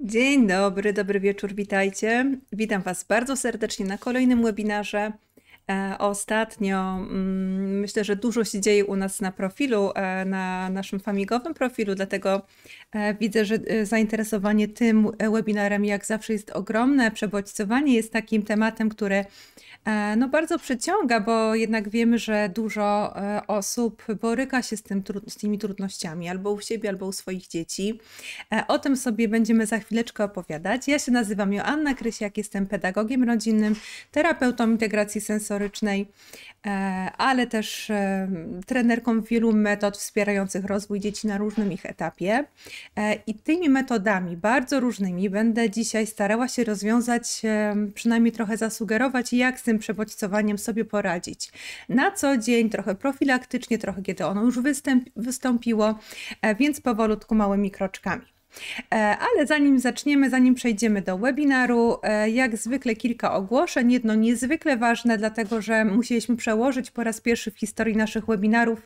Dzień dobry, dobry wieczór, witajcie. Witam Was bardzo serdecznie na kolejnym webinarze E, ostatnio mm, myślę, że dużo się dzieje u nas na profilu, e, na naszym famigowym profilu, dlatego e, widzę, że zainteresowanie tym webinarem jak zawsze jest ogromne. Przebodźcowanie jest takim tematem, który no bardzo przyciąga, bo jednak wiemy, że dużo osób boryka się z, tym, z tymi trudnościami albo u siebie, albo u swoich dzieci. O tym sobie będziemy za chwileczkę opowiadać. Ja się nazywam Joanna Krysiak, jestem pedagogiem rodzinnym, terapeutą integracji sensorycznej motorycznej, e, ale też e, trenerką wielu metod wspierających rozwój dzieci na różnym ich etapie. E, I tymi metodami, bardzo różnymi, będę dzisiaj starała się rozwiązać, przynajmniej trochę zasugerować, jak z tym przebodźcowaniem sobie poradzić. Na co dzień, trochę profilaktycznie, trochę kiedy ono już wystąpiło, więc powolutku małymi kroczkami. E, ale zanim zaczniemy, zanim przejdziemy do webinaru, e, jak zwykle kilka ogłoszeń. Jedno niezwykle ważne, dlatego że musieliśmy przełożyć po raz pierwszy w historii naszych webinarów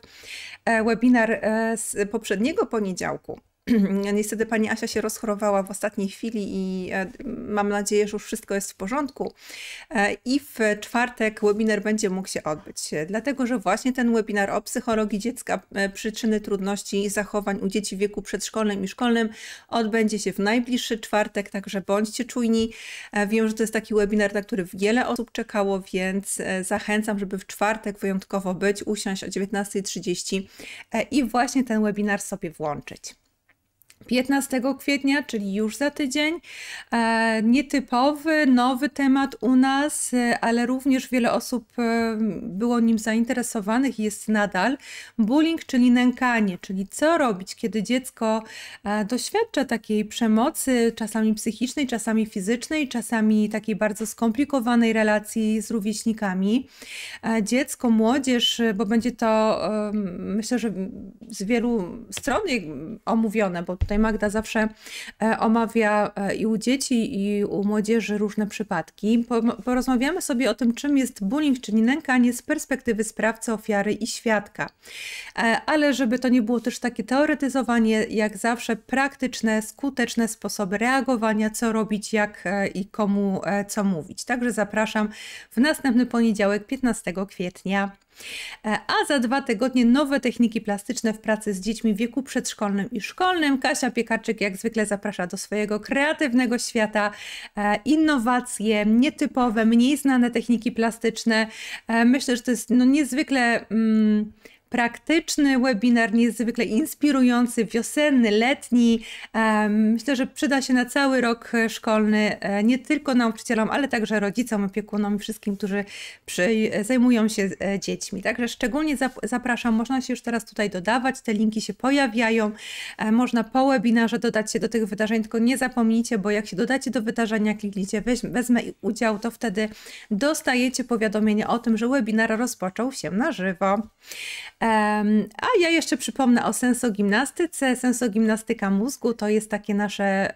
e, webinar z poprzedniego poniedziałku Niestety pani Asia się rozchorowała w ostatniej chwili i e, mam nadzieję, że już wszystko jest w porządku. E, I w czwartek webinar będzie mógł się odbyć, e, dlatego że właśnie ten webinar o psychologii dziecka, przyczyny trudności i zachowań u dzieci w wieku przedszkolnym i szkolnym odbędzie się w najbliższy czwartek, także bądźcie czujni. Wiem, że to jest taki webinar, na który wiele osób czekało, więc zachęcam, żeby w czwartek wyjątkowo być, usiąść o 19.30 i właśnie ten webinar sobie włączyć. 15 kwietnia, czyli już za tydzień. E, nietypowy, nowy temat u nas, e, ale również wiele osób e, było nim zainteresowanych i jest nadal. Bullying, czyli nękanie, czyli co robić, kiedy dziecko doświadcza takiej przemocy, czasami psychicznej, czasami fizycznej, czasami takiej bardzo skomplikowanej relacji z rówieśnikami. Dziecko, młodzież, bo będzie to myślę, że z wielu stron omówione, bo Tutaj Magda zawsze e, omawia e, i u dzieci, i u młodzieży różne przypadki. Porozmawiamy sobie o tym, czym jest bullying, czyli nękanie z perspektywy sprawcy, ofiary i świadka. E, ale żeby to nie było też takie teoretyzowanie, jak zawsze praktyczne, skuteczne sposoby reagowania, co robić, jak i komu co mówić. Także zapraszam w następny poniedziałek, 15 kwietnia. E, a za dwa tygodnie nowe techniki plastyczne w pracy z dziećmi w wieku przedszkolnym i szkolnym. Kasia Piekarczyk jak zwykle zaprasza do swojego kreatywnego świata e, innowacje, nietypowe, mniej znane techniki plastyczne. E, myślę, że to jest no, niezwykle mm, praktyczny webinar, niezwykle inspirujący, wiosenny, letni. Myślę, że przyda się na cały rok szkolny e, nie tylko nauczycielom, ale także rodzicom, opiekunom i wszystkim, którzy przy, zajmują się e, dziećmi. Także szczególnie zapraszam, można się już teraz tutaj dodawać, te linki się pojawiają. E, można po webinarze dodać się do tych wydarzeń, tylko nie zapomnijcie, bo jak się dodacie do wydarzenia, kliknijcie weź, wezmę udział, to wtedy dostajecie powiadomienie o tym, że webinar rozpoczął się na żywo. A ja jeszcze przypomnę o sensogimnastyce. Sensogimnastyka mózgu to jest takie nasze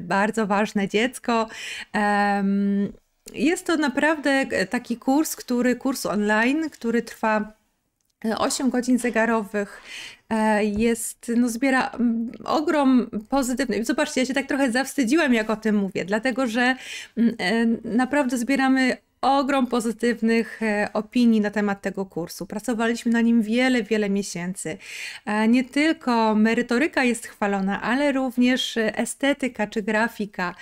bardzo ważne dziecko. Jest to naprawdę e, taki kurs, który kurs online, który trwa 8 e, godzin zegarowych e, jest, no zbiera ogrom pozytywny. Zobaczcie, ja się tak trochę zawstydziłam, jak o tym mówię, dlatego że naprawdę zbieramy ogrom pozytywnych e, opinii na temat tego kursu. Pracowaliśmy na nim wiele, wiele miesięcy. E, nie tylko merytoryka jest chwalona, ale również estetyka czy grafika,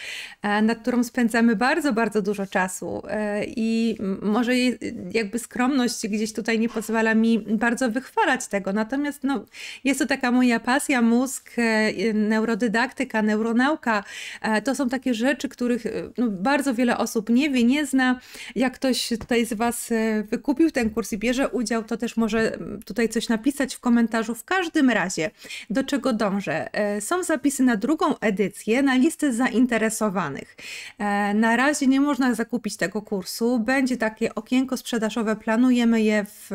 e, nad którą spędzamy bardzo, bardzo dużo czasu. I może jakby skromność gdzieś tutaj nie pozwala mi bardzo wychwalać tego. Natomiast no, jest to taka moja pasja, mózg, neurodydaktyka, neuronauka. To są takie rzeczy, których no, bardzo wiele osób nie wie, nie zna. Jak ktoś tutaj z Was e, wykupił ten kurs i bierze udział, to też może mm, tutaj coś napisać w komentarzu. W każdym razie, do czego dążę? E, są zapisy na drugą edycję, na listę zainteresowanych. E, na razie nie można zakupić tego kursu. Będzie takie okienko sprzedażowe, planujemy je w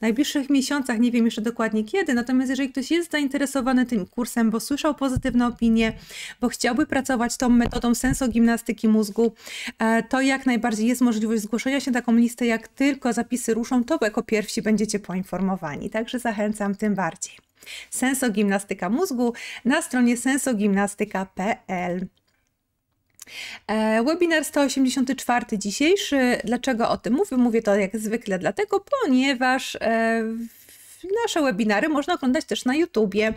najbliższych miesiącach, nie wiem jeszcze dokładnie kiedy. Natomiast jeżeli ktoś jest zainteresowany tym kursem, bo słyszał pozytywne opinie, bo chciałby pracować tą metodą sensogimnastyki mózgu, to jak najbardziej jest możliwe możliwość zgłoszenia się na taką listę, jak tylko zapisy ruszą, to jako pierwsi będziecie poinformowani. Także zachęcam tym bardziej. Sensogimnastyka mózgu na stronie sensogimnastyka.pl. E, webinar 184 dzisiejszy. Dlaczego o tym mówię? Mówię to jak zwykle dlatego, ponieważ e, Nasze webinary można oglądać też na YouTubie.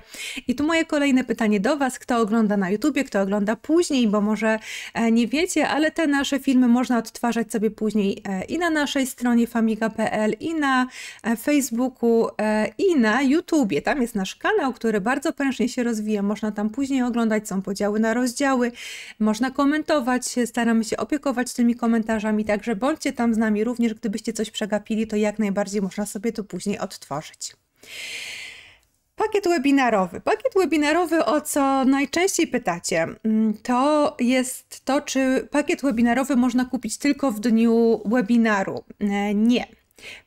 I tu moje kolejne pytanie do Was, kto ogląda na YouTubie, kto ogląda później, bo może e, nie wiecie, ale te nasze filmy można odtwarzać sobie później e, i na naszej stronie famiga.pl, i na e, Facebooku, i na YouTubie. Tam jest nasz kanał, który bardzo prężnie się rozwija. Można tam później oglądać, są podziały na rozdziały, można komentować, staramy się opiekować tymi komentarzami, także bądźcie tam z nami również, gdybyście coś przegapili, to jak najbardziej można sobie to później odtworzyć. Pakiet webinarowy. Pakiet webinarowy, o co najczęściej pytacie, mm, to jest to, czy pakiet webinarowy można kupić tylko w dniu webinaru. E, nie.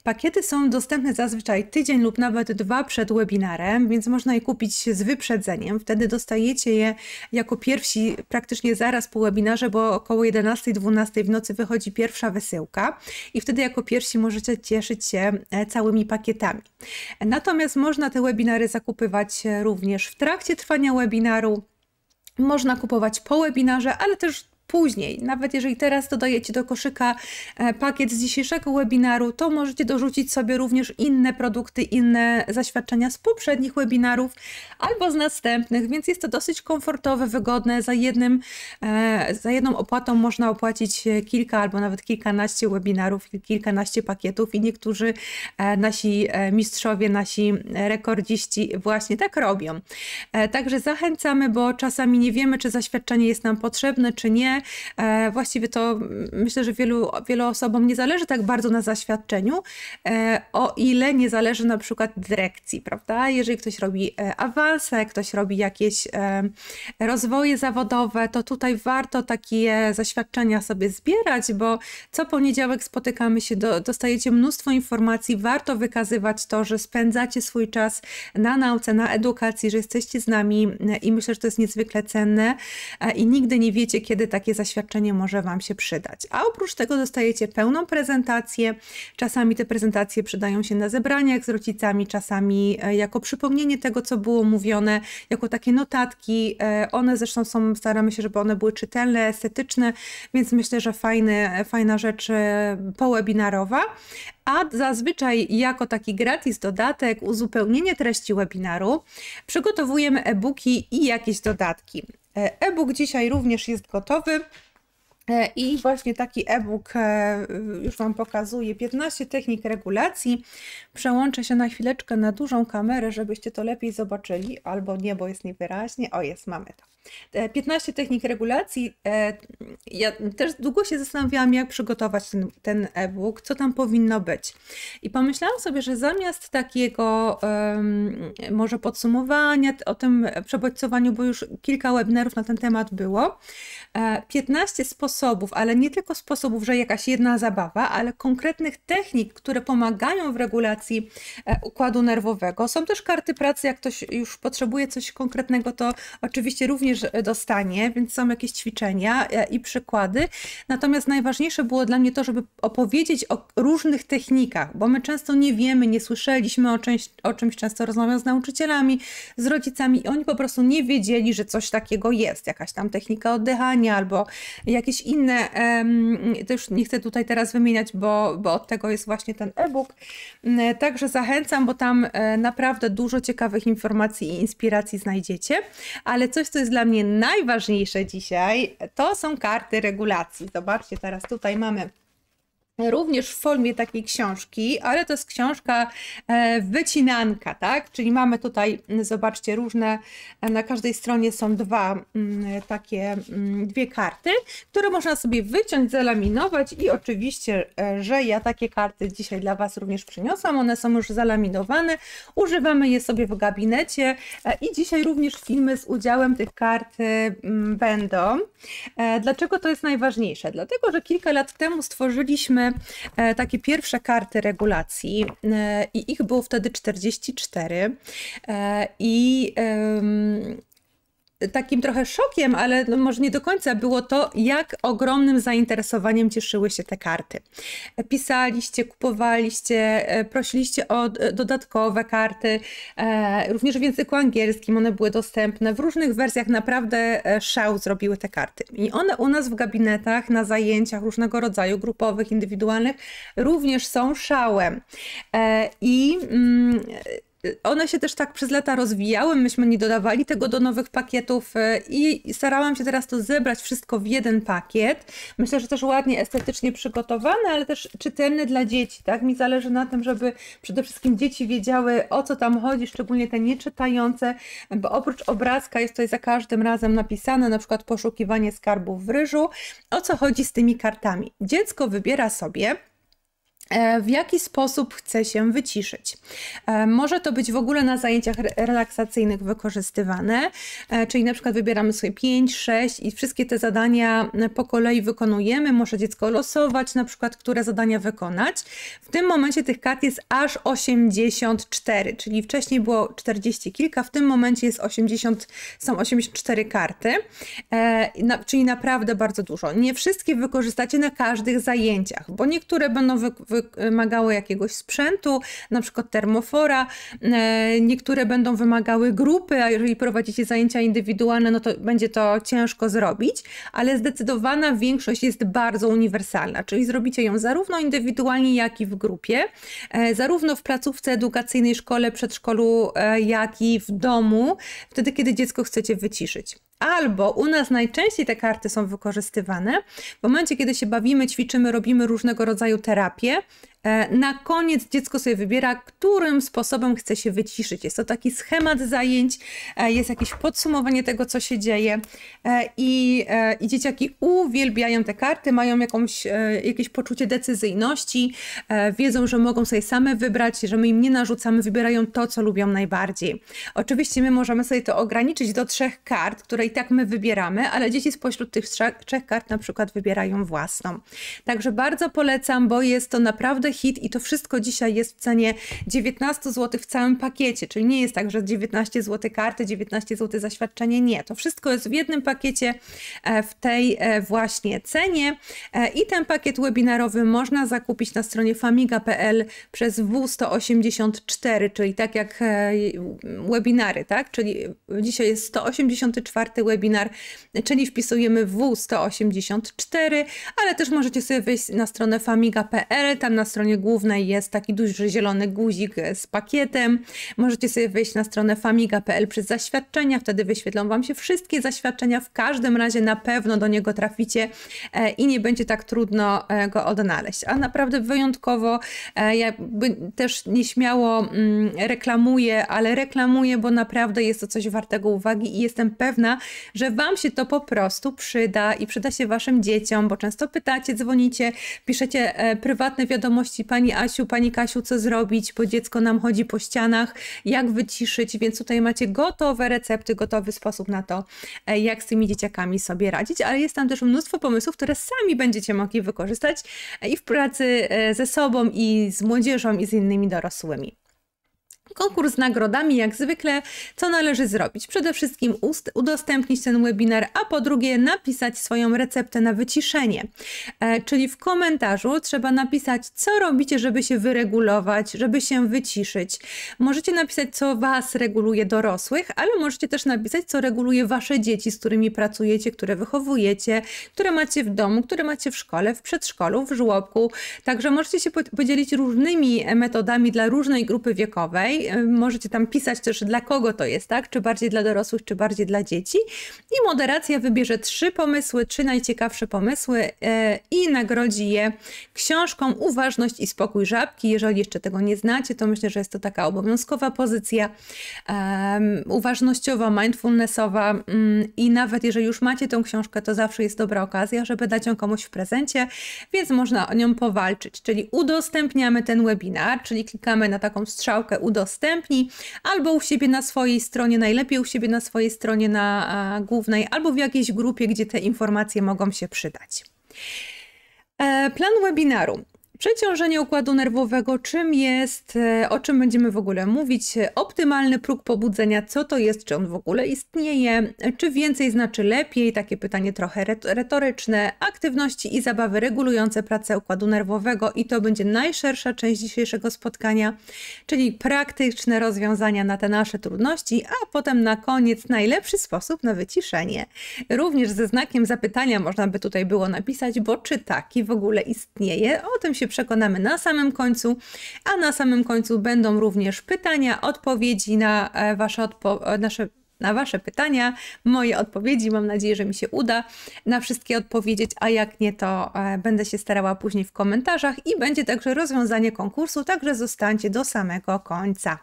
Pakiety są dostępne zazwyczaj tydzień lub nawet dwa przed webinarem, więc można je kupić z wyprzedzeniem. Wtedy dostajecie je jako pierwsi praktycznie zaraz po webinarze, bo około 11-12 w nocy wychodzi pierwsza wysyłka i wtedy jako pierwsi możecie cieszyć się e, całymi pakietami. Natomiast można te webinary zakupywać również w trakcie trwania webinaru. Można kupować po webinarze, ale też później. Nawet jeżeli teraz dodajecie do koszyka e, pakiet z dzisiejszego webinaru, to możecie dorzucić sobie również inne produkty, inne zaświadczenia z poprzednich webinarów albo z następnych, więc jest to dosyć komfortowe, wygodne. Za, jednym, e, za jedną opłatą można opłacić e, kilka albo nawet kilkanaście webinarów, kilkanaście pakietów i niektórzy nasi mistrzowie, nasi rekordziści właśnie tak robią. Także zachęcamy, bo czasami nie wiemy, czy zaświadczenie jest nam potrzebne, czy nie E, właściwie to myślę, że wielu, wielu osobom nie zależy tak bardzo na zaświadczeniu, e, o ile nie zależy na przykład dyrekcji, prawda? Jeżeli ktoś robi awansy, e, awanse, ktoś robi jakieś rozwoje zawodowe, to tutaj warto takie zaświadczenia sobie zbierać, bo co poniedziałek spotykamy się, do, dostajecie mnóstwo informacji, warto wykazywać to, że spędzacie swój czas na nauce, na edukacji, że jesteście z nami i myślę, że to jest niezwykle cenne i nigdy nie wiecie, kiedy tak takie zaświadczenie może Wam się przydać. A oprócz tego dostajecie pełną prezentację. Czasami te prezentacje przydają się na zebraniach z rodzicami, czasami e, jako przypomnienie tego, co było mówione, jako takie notatki. E, one zresztą są, staramy się, żeby one były czytelne, estetyczne, więc myślę, że fajny, fajna rzecz e, powebinarowa. A zazwyczaj jako taki gratis dodatek, uzupełnienie treści webinaru, przygotowujemy e-booki i jakieś dodatki. E, e-book dzisiaj również jest gotowy. E, I właśnie taki e-book e, już Wam pokazuję. 15 technik regulacji. Przełączę się na chwileczkę na dużą kamerę, żebyście to lepiej zobaczyli. Albo nie, bo jest niewyraźnie. O, jest, mamy to. 15 e, technik regulacji. E, ja też długo się zastanawiałam, jak przygotować ten, ten e-book, co tam powinno być. I pomyślałam sobie, że zamiast takiego um, może podsumowania o tym przebodźcowaniu, bo już kilka webinarów na ten temat było, 15 e, sposobów, ale nie tylko sposobów, że jakaś jedna zabawa, ale konkretnych technik, które pomagają w regulacji układu nerwowego. Są też karty pracy, jak ktoś już potrzebuje coś konkretnego, to oczywiście również również e, dostanie, więc są jakieś ćwiczenia e, i przykłady. Natomiast najważniejsze było dla mnie to, żeby opowiedzieć o różnych technikach, bo my często nie wiemy, nie słyszeliśmy o, czymś, o czymś często rozmawiam z nauczycielami, z rodzicami i oni po prostu nie wiedzieli, że coś takiego jest, jakaś tam technika oddychania albo jakieś inne, um, też nie chcę tutaj teraz wymieniać, bo, bo od tego jest właśnie ten e-book. Mm, e, także zachęcam, bo tam naprawdę dużo ciekawych informacji i inspiracji znajdziecie, ale coś, co jest dla mnie najważniejsze dzisiaj, to są karty regulacji. Zobaczcie, teraz tutaj mamy również w formie takiej książki, ale to jest książka e, wycinanka, tak? Czyli mamy tutaj, mm, zobaczcie, różne, e, na każdej stronie są dwa mm, takie, mm, dwie karty, które można sobie wyciąć, zalaminować i oczywiście, e, że ja takie karty dzisiaj dla Was również przyniosłam, one są już zalaminowane, używamy je sobie w gabinecie i dzisiaj również filmy z udziałem tych kart będą. Dlaczego to jest najważniejsze? Dlatego, że kilka lat temu stworzyliśmy E, takie pierwsze karty regulacji e, i ich było wtedy 44 e, i takim trochę szokiem, ale no może nie do końca było to, jak ogromnym zainteresowaniem cieszyły się te karty. Pisaliście, kupowaliście, e, prosiliście o dodatkowe karty, e, również w języku angielskim one były dostępne. W różnych wersjach naprawdę e, szał zrobiły te karty. I one u nas w gabinetach, na zajęciach różnego rodzaju, grupowych, indywidualnych, również są szałem. I mm, one się też tak przez lata rozwijały, myśmy nie dodawali tego do nowych pakietów e, i starałam się teraz to zebrać wszystko w jeden pakiet. Myślę, że też ładnie estetycznie przygotowane, ale też czytelny dla dzieci, tak? Mi zależy na tym, żeby przede wszystkim dzieci wiedziały o co tam chodzi, szczególnie te nieczytające, bo oprócz obrazka jest tutaj za każdym razem napisane na przykład poszukiwanie skarbów w ryżu, o co chodzi z tymi kartami. Dziecko wybiera sobie E, w jaki sposób chce się wyciszyć. E, może to być w ogóle na zajęciach relaksacyjnych wykorzystywane, e, czyli na przykład wybieramy sobie 5, 6 i wszystkie te zadania po kolei wykonujemy. Może dziecko losować na przykład, które zadania wykonać. W tym momencie tych kart jest aż 84, czyli wcześniej było 40 kilka, w tym momencie jest 80, są 84 karty, czyli naprawdę bardzo dużo. Nie wszystkie wykorzystacie na każdych zajęciach, bo niektóre będą wy wymagało jakiegoś sprzętu, na przykład termofora, e, niektóre będą wymagały grupy, a jeżeli prowadzicie zajęcia indywidualne, no to będzie to ciężko zrobić, ale zdecydowana większość jest bardzo uniwersalna, czyli zrobicie ją zarówno indywidualnie, jak i w grupie, e, zarówno w placówce edukacyjnej, szkole, przedszkolu, e, jak i w domu, wtedy kiedy dziecko chcecie wyciszyć. Albo u nas najczęściej te karty są wykorzystywane w momencie, kiedy się bawimy, ćwiczymy, robimy różnego rodzaju terapie, E, na koniec dziecko sobie wybiera, którym sposobem chce się wyciszyć. Jest to taki schemat zajęć, e, jest jakieś podsumowanie tego, co się dzieje e, i, i dzieciaki uwielbiają te karty, mają jakąś, jakieś poczucie decyzyjności, wiedzą, że mogą sobie same wybrać, że my im nie narzucamy, wybierają to, co lubią najbardziej. Oczywiście my możemy sobie to ograniczyć do trzech kart, które i tak my wybieramy, ale dzieci spośród tych trzech, kart na przykład wybierają własną. Także bardzo polecam, bo jest to naprawdę hit i to wszystko dzisiaj jest w cenie 19 zł w całym pakiecie, czyli nie jest tak, że 19 zł karty, 19 zł zaświadczenie, nie. To wszystko jest w jednym pakiecie e, w tej e, właśnie cenie e, i ten pakiet webinarowy można zakupić na stronie famiga.pl przez W184, czyli tak jak webinary, tak? Czyli dzisiaj jest 184 webinar, czyli wpisujemy W184, ale też możecie sobie wejść na stronę famiga.pl, tam na stronie stronie głównej jest taki duży zielony guzik e, z pakietem. Możecie sobie wejść na stronę famiga.pl przez zaświadczenia, wtedy wyświetlą Wam się wszystkie zaświadczenia. W każdym razie na pewno do niego traficie e, i nie będzie tak trudno e, go odnaleźć. A naprawdę wyjątkowo ja też nieśmiało mm, reklamuję, ale reklamuję, bo naprawdę jest to coś wartego uwagi i jestem pewna, że Wam się to po prostu przyda i przyda się Waszym dzieciom, bo często pytacie, dzwonicie, piszecie prywatne wiadomości Pani Asiu, Pani Kasiu, co zrobić, bo dziecko nam chodzi po ścianach, jak wyciszyć, więc tutaj macie gotowe recepty, gotowy sposób na to, e, jak z tymi dzieciakami sobie radzić, ale jest tam też mnóstwo pomysłów, które sami będziecie mogli wykorzystać e, i w pracy e, ze sobą, i z młodzieżą, i z innymi dorosłymi. Konkurs z nagrodami jak zwykle. Co należy zrobić? Przede wszystkim udostępnić ten webinar, a po drugie napisać swoją receptę na wyciszenie. E, czyli w komentarzu trzeba napisać, co robicie, żeby się wyregulować, żeby się wyciszyć. Możecie napisać, co Was reguluje dorosłych, ale możecie też napisać, co reguluje Wasze dzieci, z którymi pracujecie, które wychowujecie, które macie w domu, które macie w szkole, w przedszkolu, w żłobku. Także możecie się podzielić różnymi metodami dla różnej grupy wiekowej. E, możecie tam pisać też dla kogo to jest, tak? Czy bardziej dla dorosłych, czy bardziej dla dzieci. I moderacja wybierze trzy pomysły, trzy najciekawsze pomysły e, i nagrodzi je książką Uważność i spokój żabki. Jeżeli jeszcze tego nie znacie, to myślę, że jest to taka obowiązkowa pozycja uważnościowa, mindfulnessowa mm, i nawet jeżeli już macie tą książkę, to zawsze jest dobra okazja, żeby dać ją komuś w prezencie, więc można o nią powalczyć, czyli udostępniamy ten webinar, czyli klikamy na taką strzałkę udostępniamy albo u siebie na swojej stronie, najlepiej u siebie na swojej stronie na a, głównej, albo w jakiejś grupie, gdzie te informacje mogą się przydać. E, plan webinaru. Przeciążenie układu nerwowego, czym jest, e, o czym będziemy w ogóle mówić, e, optymalny próg pobudzenia, co to jest, czy on w ogóle istnieje, e, czy więcej znaczy lepiej, takie pytanie trochę retoryczne, aktywności i zabawy regulujące pracę układu nerwowego i to będzie najszersza część dzisiejszego spotkania, czyli praktyczne rozwiązania na te nasze trudności, a potem na koniec najlepszy sposób na wyciszenie. Również ze znakiem zapytania można by tutaj było napisać, bo czy taki w ogóle istnieje, o tym się się przekonamy na samym końcu, a na samym końcu będą również pytania, odpowiedzi na e, wasze odpo- e, nasze na Wasze pytania, moje odpowiedzi. Mam nadzieję, że mi się uda na wszystkie odpowiedzieć, a jak nie, to e, będę się starała później w komentarzach i będzie także rozwiązanie konkursu, także zostańcie do samego końca.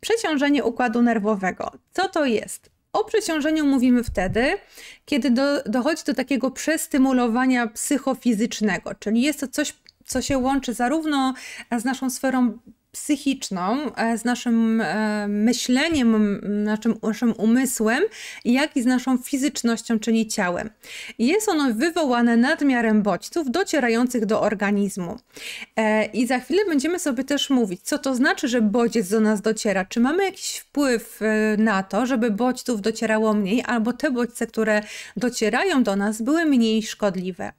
Przeciążenie układu nerwowego. Co to jest? O przeciążeniu mówimy wtedy, kiedy do, dochodzi do takiego przestymulowania psychofizycznego, czyli jest to coś, co się łączy zarówno z naszą sferą psychiczną, e, z naszym e, myśleniem, naszym, naszym umysłem, jak i z naszą fizycznością, czyli ciałem. Jest ono wywołane nadmiarem bodźców docierających do organizmu. E, I za chwilę będziemy sobie też mówić, co to znaczy, że bodziec do nas dociera. Czy mamy jakiś wpływ na to, żeby bodźców docierało mniej, albo te bodźce, które docierają do nas, były mniej szkodliwe.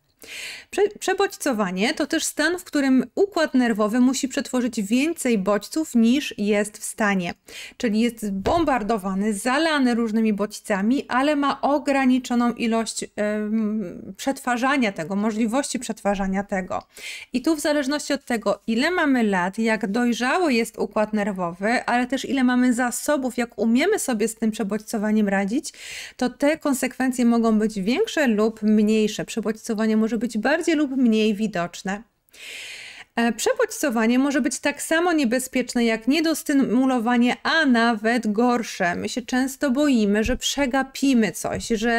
Prze przebodźcowanie to też stan, w którym układ nerwowy musi przetworzyć więcej bodźców niż jest w stanie. Czyli jest zbombardowany, zalany różnymi bodźcami, ale ma ograniczoną ilość przetwarzania tego, możliwości przetwarzania tego. I tu w zależności od tego, ile mamy lat, jak dojrzały jest układ nerwowy, ale też ile mamy zasobów, jak umiemy sobie z tym przebodźcowaniem radzić, to te konsekwencje mogą być większe lub mniejsze. Przebodźcowanie może może być bardziej lub mniej widoczne. E, przebodźcowanie może być tak samo niebezpieczne jak niedostymulowanie, a nawet gorsze. My się często boimy, że przegapimy coś, że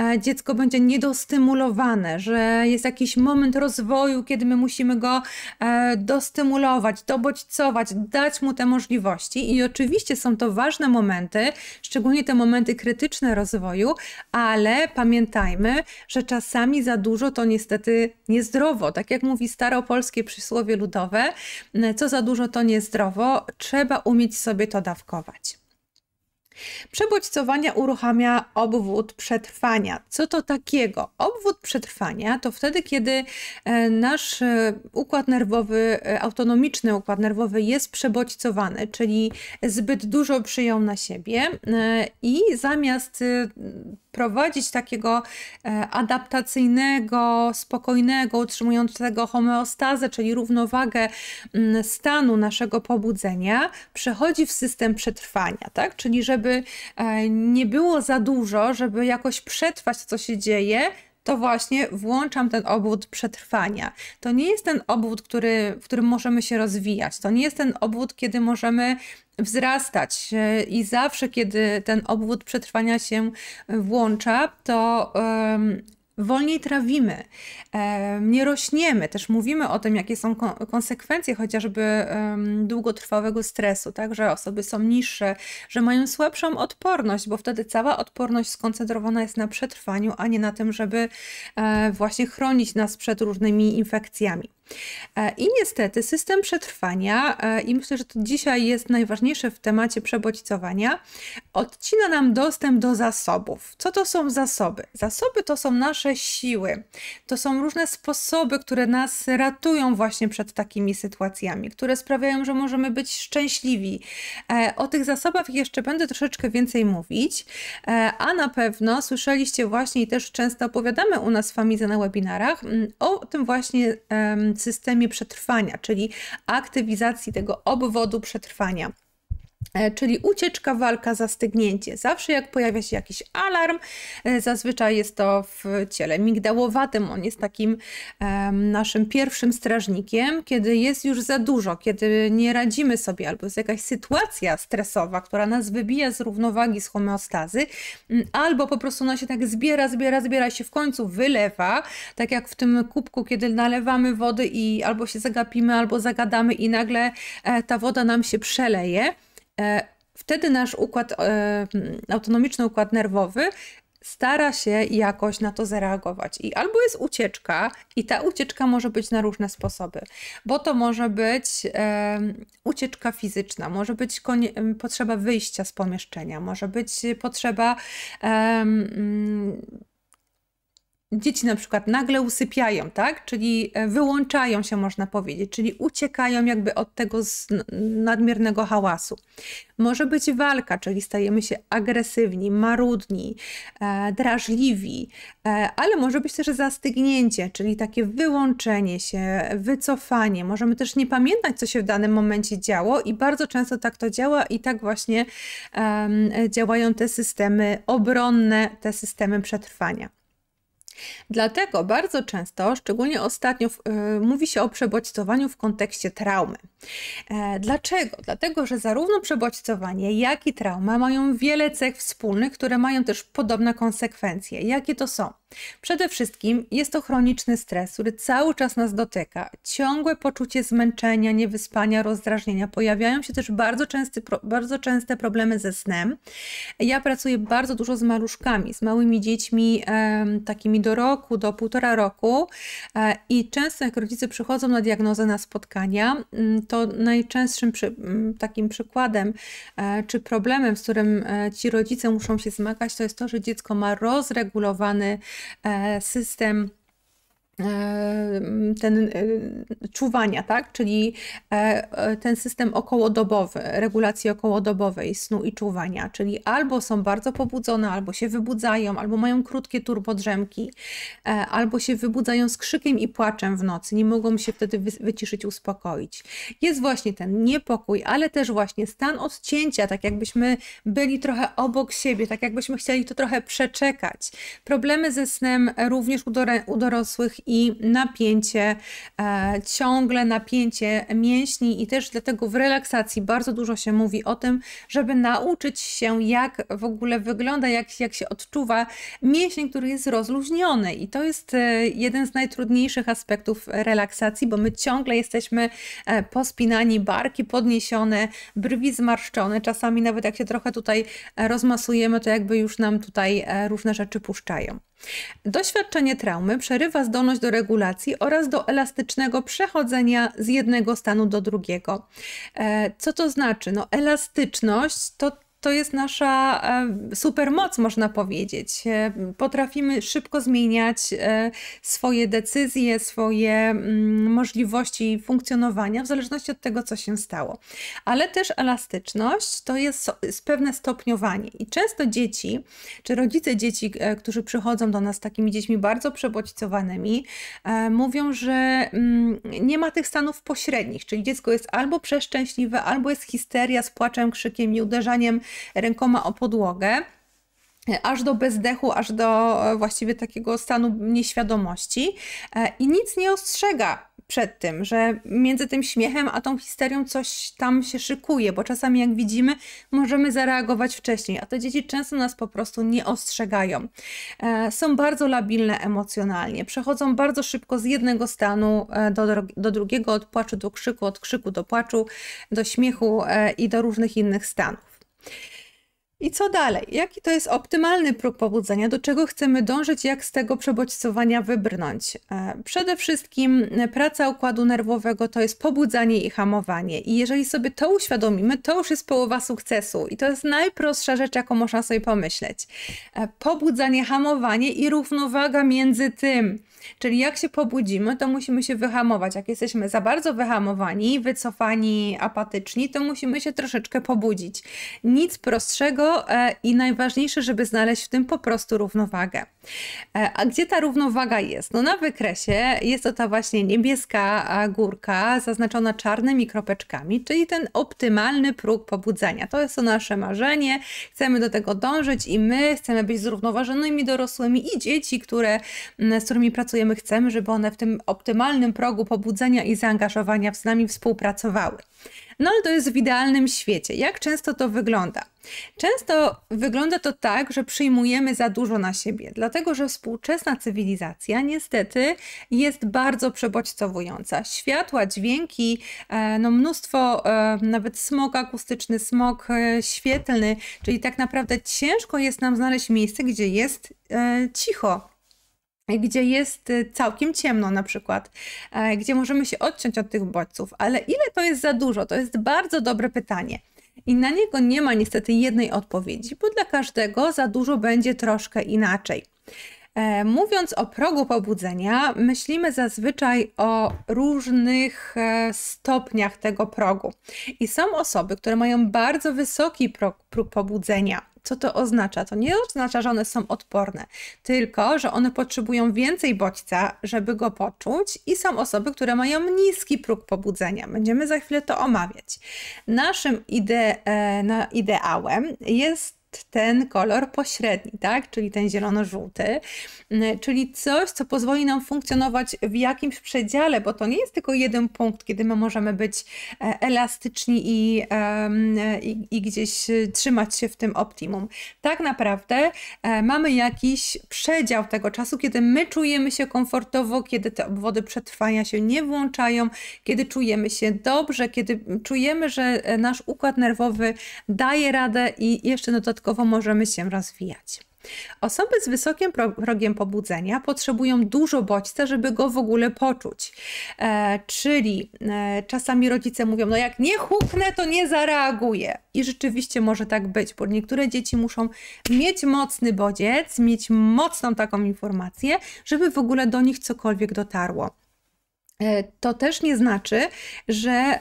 e, dziecko będzie niedostymulowane, że jest jakiś moment rozwoju, kiedy my musimy go e, dostymulować, dobodźcować, dać mu te możliwości. I oczywiście są to ważne momenty, szczególnie te momenty krytyczne rozwoju, ale pamiętajmy, że czasami za dużo to niestety niezdrowo. Tak jak mówi staropolskie przysłowie, przysłowie ludowe, co za dużo to niezdrowo, trzeba umieć sobie to dawkować. Przebodźcowania uruchamia obwód przetrwania. Co to takiego? Obwód przetrwania to wtedy, kiedy e, nasz e, układ nerwowy, e, autonomiczny układ nerwowy jest przebodźcowany, czyli zbyt dużo przyjął na siebie i zamiast y, prowadzić takiego adaptacyjnego, spokojnego, utrzymującego homeostazę, czyli równowagę mm, stanu naszego pobudzenia, przechodzi w system przetrwania, tak? Czyli żeby żeby e, nie było za dużo, żeby jakoś przetrwać to, co się dzieje, to właśnie włączam ten obwód przetrwania. To nie jest ten obwód, który, w którym możemy się rozwijać. To nie jest ten obwód, kiedy możemy wzrastać e, i zawsze, kiedy ten obwód przetrwania się włącza, to wolniej trawimy, nie rośniemy. Też mówimy o tym, jakie są konsekwencje chociażby długotrwałego stresu, tak? że osoby są niższe, że mają słabszą odporność, bo wtedy cała odporność skoncentrowana jest na przetrwaniu, a nie na tym, żeby e, właśnie chronić nas przed różnymi infekcjami. E, I niestety system przetrwania, e, i myślę, że to dzisiaj jest najważniejsze w temacie przebodźcowania, odcina nam dostęp do zasobów. Co to są zasoby? Zasoby to są nasze siły, to są różne sposoby, które nas ratują właśnie przed takimi sytuacjami, które sprawiają, że możemy być szczęśliwi. E, o tych zasobach jeszcze będę troszeczkę więcej mówić, a na pewno słyszeliście właśnie i też często opowiadamy u nas w Famidze na webinarach mm, o tym właśnie systemie przetrwania, czyli aktywizacji tego obwodu przetrwania. E, czyli ucieczka, walka, zastygnięcie. Zawsze jak pojawia się jakiś alarm, e, zazwyczaj jest to w ciele migdałowatym. On jest takim um, naszym pierwszym strażnikiem, kiedy jest już za dużo, kiedy nie radzimy sobie, albo jest jakaś sytuacja stresowa, która nas wybija z równowagi, z homeostazy, albo po prostu ona się tak zbiera, zbiera, zbiera się w końcu wylewa, tak jak w tym kubku, kiedy nalewamy wody i albo się zagapimy, albo zagadamy i nagle e, ta woda nam się przeleje E, wtedy nasz układ, e, autonomiczny układ nerwowy stara się jakoś na to zareagować. I albo jest ucieczka, i ta ucieczka może być na różne sposoby, bo to może być e, ucieczka fizyczna, może być potrzeba wyjścia z pomieszczenia, może być potrzeba dzieci na przykład nagle usypiają, tak? Czyli e, wyłączają się, można powiedzieć, czyli uciekają jakby od tego nadmiernego hałasu. Może być walka, czyli stajemy się agresywni, marudni, e, drażliwi, e, ale może być też zastygnięcie, czyli takie wyłączenie się, wycofanie. Możemy też nie pamiętać, co się w danym momencie działo, i bardzo często tak to działa, i tak właśnie działają te systemy obronne, te systemy przetrwania. Dlatego bardzo często, szczególnie ostatnio, y, mówi się o przebodźcowaniu w kontekście traumy. E, dlaczego? Dlatego, że zarówno przebodźcowanie, jak i trauma mają wiele cech wspólnych, które mają też podobne konsekwencje. Jakie to są? Przede wszystkim jest to chroniczny stres, który cały czas nas dotyka. Ciągłe poczucie zmęczenia, niewyspania, rozdrażnienia. Pojawiają się też bardzo, częsty, bardzo częste problemy ze snem. Ja pracuję bardzo dużo z maluszkami, z małymi dziećmi, takimi do roku, do półtora roku. E, I często, jak rodzice przychodzą na diagnozę, na spotkania, mm, to najczęstszym przy, mm, takim przykładem e, czy problemem, z którym e, ci rodzice muszą się zmagać, to jest to, że dziecko ma rozregulowany system ten czuwania, tak? czyli e, e, ten system okołodobowy, regulacji okołodobowej snu i czuwania, czyli albo są bardzo pobudzone, albo się wybudzają, albo mają krótkie turbodrzemki, e, albo się wybudzają z krzykiem i płaczem w nocy, nie mogą się wtedy wyciszyć, uspokoić. Jest właśnie ten niepokój, ale też właśnie stan odcięcia, tak jakbyśmy byli trochę obok siebie, tak jakbyśmy chcieli to trochę przeczekać. Problemy ze snem również u dorosłych i napięcie, e, ciągle napięcie mięśni i też dlatego w relaksacji bardzo dużo się mówi o tym, żeby nauczyć się jak w ogóle wygląda, jak, jak się odczuwa mięsień, który jest rozluźniony i to jest e, jeden z najtrudniejszych aspektów relaksacji, bo my ciągle jesteśmy e, pospinani, barki podniesione, brwi zmarszczone, czasami nawet jak się trochę tutaj rozmasujemy, to jakby już nam tutaj różne rzeczy puszczają. Doświadczenie traumy przerywa zdolność do regulacji oraz do elastycznego przechodzenia z jednego stanu do drugiego. E, co to znaczy? No, elastyczność to to jest nasza e, supermoc, można powiedzieć. E, potrafimy szybko zmieniać e, swoje decyzje, swoje mm, możliwości funkcjonowania w zależności od tego, co się stało. Ale też elastyczność to jest pewne stopniowanie. I często dzieci, czy rodzice dzieci, którzy przychodzą do nas z takimi dziećmi bardzo przebodźcowanymi, mówią, że mm, nie ma tych stanów pośrednich, czyli dziecko jest albo przeszczęśliwe, albo jest histeria z płaczem, krzykiem i uderzaniem rękoma o podłogę aż do bezdechu, aż do e, właściwie takiego stanu nieświadomości e, i nic nie ostrzega przed tym, że między tym śmiechem a tą histerią coś tam się szykuje, bo czasami jak widzimy, możemy zareagować wcześniej, a te dzieci często nas po prostu nie ostrzegają. E, są bardzo labilne emocjonalnie, przechodzą bardzo szybko z jednego stanu do, do drugiego, od płaczu do krzyku, od krzyku do płaczu, do śmiechu i do różnych innych stanów. I co dalej? Jaki to jest optymalny próg pobudzenia? Do czego chcemy dążyć? Jak z tego przebodźcowania wybrnąć? E, przede wszystkim e, praca układu nerwowego to jest pobudzanie i hamowanie. I jeżeli sobie to uświadomimy, to już jest połowa sukcesu. I to jest najprostsza rzecz, jaką można sobie pomyśleć. E, pobudzanie, hamowanie i równowaga między tym, Czyli jak się pobudzimy, to musimy się wyhamować. Jak jesteśmy za bardzo wyhamowani, wycofani, apatyczni, to musimy się troszeczkę pobudzić. Nic prostszego e, i najważniejsze, żeby znaleźć w tym po prostu równowagę. E, a gdzie ta równowaga jest? No na wykresie jest to ta właśnie niebieska górka zaznaczona czarnymi kropeczkami, czyli ten optymalny próg pobudzenia. To jest to nasze marzenie, chcemy do tego dążyć i my chcemy być zrównoważonymi dorosłymi i dzieci, które, z którymi pracujemy pracujemy, chcemy, żeby one w tym optymalnym progu pobudzenia i zaangażowania z nami współpracowały. No ale to jest w idealnym świecie. Jak często to wygląda? Często wygląda to tak, że przyjmujemy za dużo na siebie, dlatego że współczesna cywilizacja niestety jest bardzo przebodźcowująca. Światła, dźwięki, e, no mnóstwo, e, nawet smog akustyczny, smog e, świetlny, czyli tak naprawdę ciężko jest nam znaleźć miejsce, gdzie jest cicho, gdzie jest y, całkiem ciemno na przykład, e, gdzie możemy się odciąć od tych bodźców. Ale ile to jest za dużo? To jest bardzo dobre pytanie. I na niego nie ma niestety jednej odpowiedzi, bo dla każdego za dużo będzie troszkę inaczej. E, mówiąc o progu pobudzenia, myślimy zazwyczaj o różnych e, stopniach tego progu. I są osoby, które mają bardzo wysoki próg, próg pobudzenia, co to oznacza? To nie oznacza, że one są odporne, tylko że one potrzebują więcej bodźca, żeby go poczuć, i są osoby, które mają niski próg pobudzenia. Będziemy za chwilę to omawiać. Naszym ide, e, na, ideałem jest ten kolor pośredni, tak? czyli ten zielono-żółty, mm, czyli coś, co pozwoli nam funkcjonować w jakimś przedziale, bo to nie jest tylko jeden punkt, kiedy my możemy być e, elastyczni i, i, i gdzieś e, trzymać się w tym optimum. Tak naprawdę e, mamy jakiś przedział tego czasu, kiedy my czujemy się komfortowo, kiedy te obwody przetrwania się nie włączają, kiedy czujemy się dobrze, kiedy czujemy, że nasz układ nerwowy daje radę i jeszcze no to dodatkowo możemy się rozwijać. Osoby z wysokim progiem pobudzenia potrzebują dużo bodźca, żeby go w ogóle poczuć. E, czyli e, czasami rodzice mówią, no jak nie huknę, to nie zareaguję. I rzeczywiście może tak być, bo niektóre dzieci muszą mieć mocny bodziec, mieć mocną taką informację, żeby w ogóle do nich cokolwiek dotarło. E, to też nie znaczy, że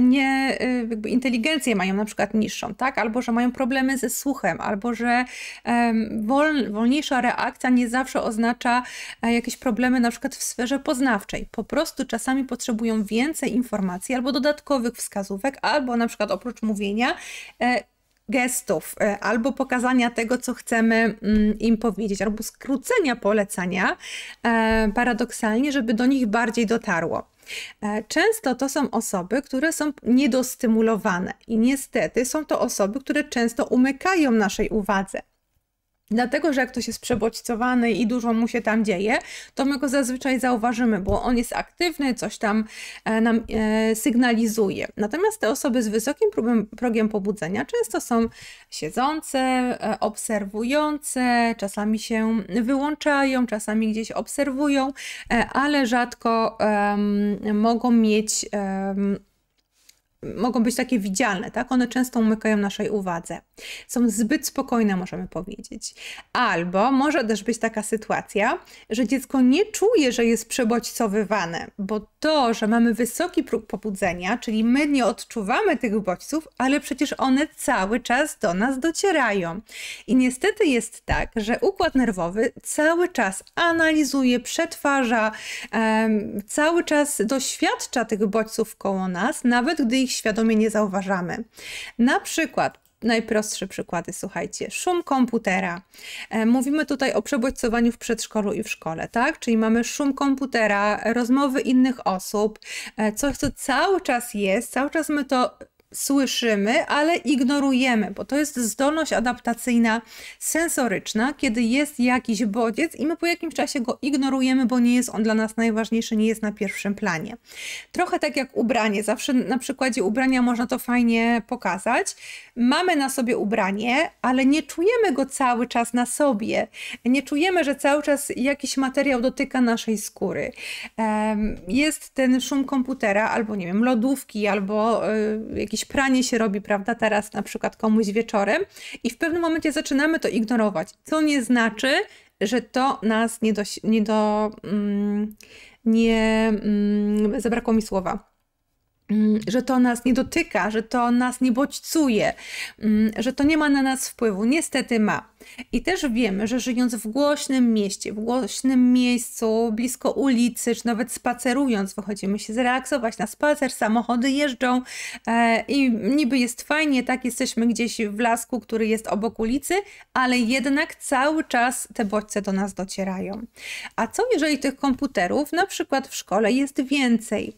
nie, e, jakby inteligencję mają na przykład niższą, tak? albo że mają problemy ze słuchem, albo że wol, wolniejsza reakcja nie zawsze oznacza e, jakieś problemy na przykład w sferze poznawczej. Po prostu czasami potrzebują więcej informacji albo dodatkowych wskazówek, albo na przykład oprócz mówienia gestów, e, albo pokazania tego, co chcemy mm, im powiedzieć, albo skrócenia polecania, e, paradoksalnie, żeby do nich bardziej dotarło. E, często to są osoby, które są niedostymulowane i niestety są to osoby, które często umykają naszej uwadze. Dlatego, że jak ktoś jest przebodźcowany i dużo mu się tam dzieje, to my go zazwyczaj zauważymy, bo on jest aktywny, coś tam e, nam e, sygnalizuje. Natomiast te osoby z wysokim progiem pobudzenia często są siedzące, e, obserwujące, czasami się wyłączają, czasami gdzieś obserwują, ale rzadko um, mogą mieć. Um, mogą być takie widzialne, tak? One często umykają naszej uwadze. Są zbyt spokojne, możemy powiedzieć. Albo może też być taka sytuacja, że dziecko nie czuje, że jest przebodźcowywane, bo to, że mamy wysoki próg pobudzenia, czyli my nie odczuwamy tych bodźców, ale przecież one cały czas do nas docierają. I niestety jest tak, że układ nerwowy cały czas analizuje, przetwarza, um, cały czas doświadcza tych bodźców koło nas, nawet gdy ich ich świadomie nie zauważamy. Na przykład najprostsze przykłady, słuchajcie, szum komputera. E, mówimy tutaj o przebodźcowaniu w przedszkolu i w szkole, tak? Czyli mamy szum komputera, rozmowy innych osób, e, coś, co cały czas jest, cały czas my to słyszymy, ale ignorujemy, bo to jest zdolność adaptacyjna sensoryczna, kiedy jest jakiś bodziec i my po jakimś czasie go ignorujemy, bo nie jest on dla nas najważniejszy, nie jest na pierwszym planie. Trochę tak jak ubranie, zawsze na przykładzie ubrania można to fajnie pokazać. Mamy na sobie ubranie, ale nie czujemy go cały czas na sobie. Nie czujemy, że cały czas jakiś materiał dotyka naszej skóry. Jest ten szum komputera albo nie wiem, lodówki albo y, jakiś pranie się robi, prawda, teraz na przykład komuś wieczorem i w pewnym momencie zaczynamy to ignorować. Co nie znaczy, że to nas nie do... Nie do mm, nie, mm, zabrakło mi słowa mm, że to nas nie dotyka, że to nas nie bodźcuje, mm, że to nie ma na nas wpływu. Niestety ma. I też wiemy, że żyjąc w głośnym mieście, w głośnym miejscu, blisko ulicy, czy nawet spacerując, wychodzimy się zrelaksować na spacer, samochody jeżdżą e, i niby jest fajnie, tak jesteśmy gdzieś w lasku, który jest obok ulicy, ale jednak cały czas te bodźce do nas docierają. A co jeżeli tych komputerów na przykład w szkole jest więcej?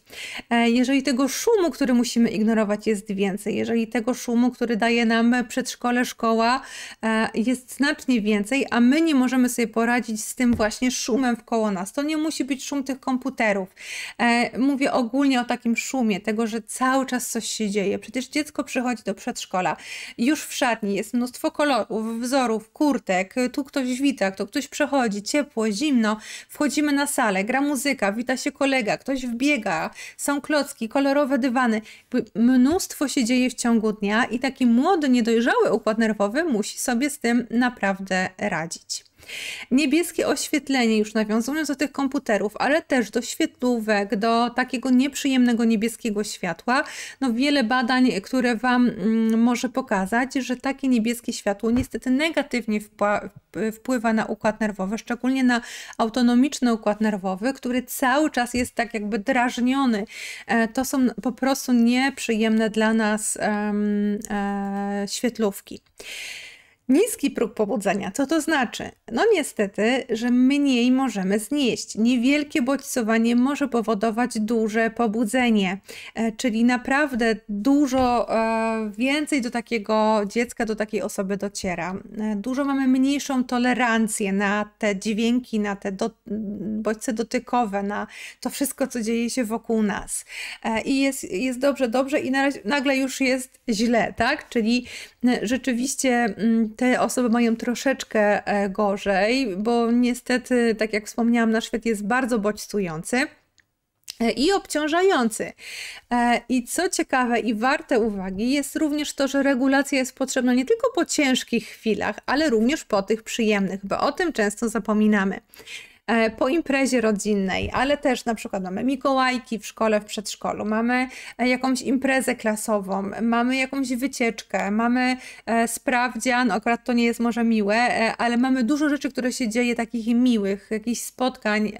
E, jeżeli tego szumu, który musimy ignorować jest więcej, jeżeli tego szumu, który daje nam przedszkole, szkoła e, jest znacznie więcej, a my nie możemy sobie poradzić z tym właśnie szumem wkoło nas. To nie musi być szum tych komputerów. E, mówię ogólnie o takim szumie, tego, że cały czas coś się dzieje. Przecież dziecko przychodzi do przedszkola, już w szatni jest mnóstwo kolorów, wzorów, kurtek, tu ktoś wita, tu ktoś przechodzi, ciepło, zimno, wchodzimy na salę, gra muzyka, wita się kolega, ktoś wbiega, są klocki, kolorowe dywany. Mnóstwo się dzieje w ciągu dnia i taki młody, niedojrzały układ nerwowy musi sobie z tym na naprawdę radzić. Niebieskie oświetlenie, już nawiązując do tych komputerów, ale też do świetlówek, do takiego nieprzyjemnego niebieskiego światła. No wiele badań, które Wam mm, może pokazać, że takie niebieskie światło niestety negatywnie wpływa na układ nerwowy, szczególnie na autonomiczny układ nerwowy, który cały czas jest tak jakby drażniony. E, to są po prostu nieprzyjemne dla nas e, świetlówki. Niski próg pobudzenia. Co to znaczy? No niestety, że mniej możemy znieść. Niewielkie bodźcowanie może powodować duże pobudzenie, e, czyli naprawdę dużo e, więcej do takiego dziecka, do takiej osoby dociera. E, dużo mamy mniejszą tolerancję na te dźwięki, na te do, bodźce dotykowe, na to wszystko, co dzieje się wokół nas. I jest, jest dobrze, dobrze i na razie, nagle już jest źle, tak? Czyli rzeczywiście mm, te osoby mają troszeczkę e, gorzej, bo niestety, tak jak wspomniałam, nasz świat jest bardzo bodźcujący e, i obciążający. E, I co ciekawe i warte uwagi jest również to, że regulacja jest potrzebna nie tylko po ciężkich chwilach, ale również po tych przyjemnych, bo o tym często zapominamy. E, po imprezie rodzinnej, ale też na przykład mamy Mikołajki w szkole, w przedszkolu, mamy e, jakąś imprezę klasową, mamy jakąś wycieczkę, mamy e, sprawdzian, akurat to nie jest może miłe, ale mamy dużo rzeczy, które się dzieje takich miłych, jakichś spotkań,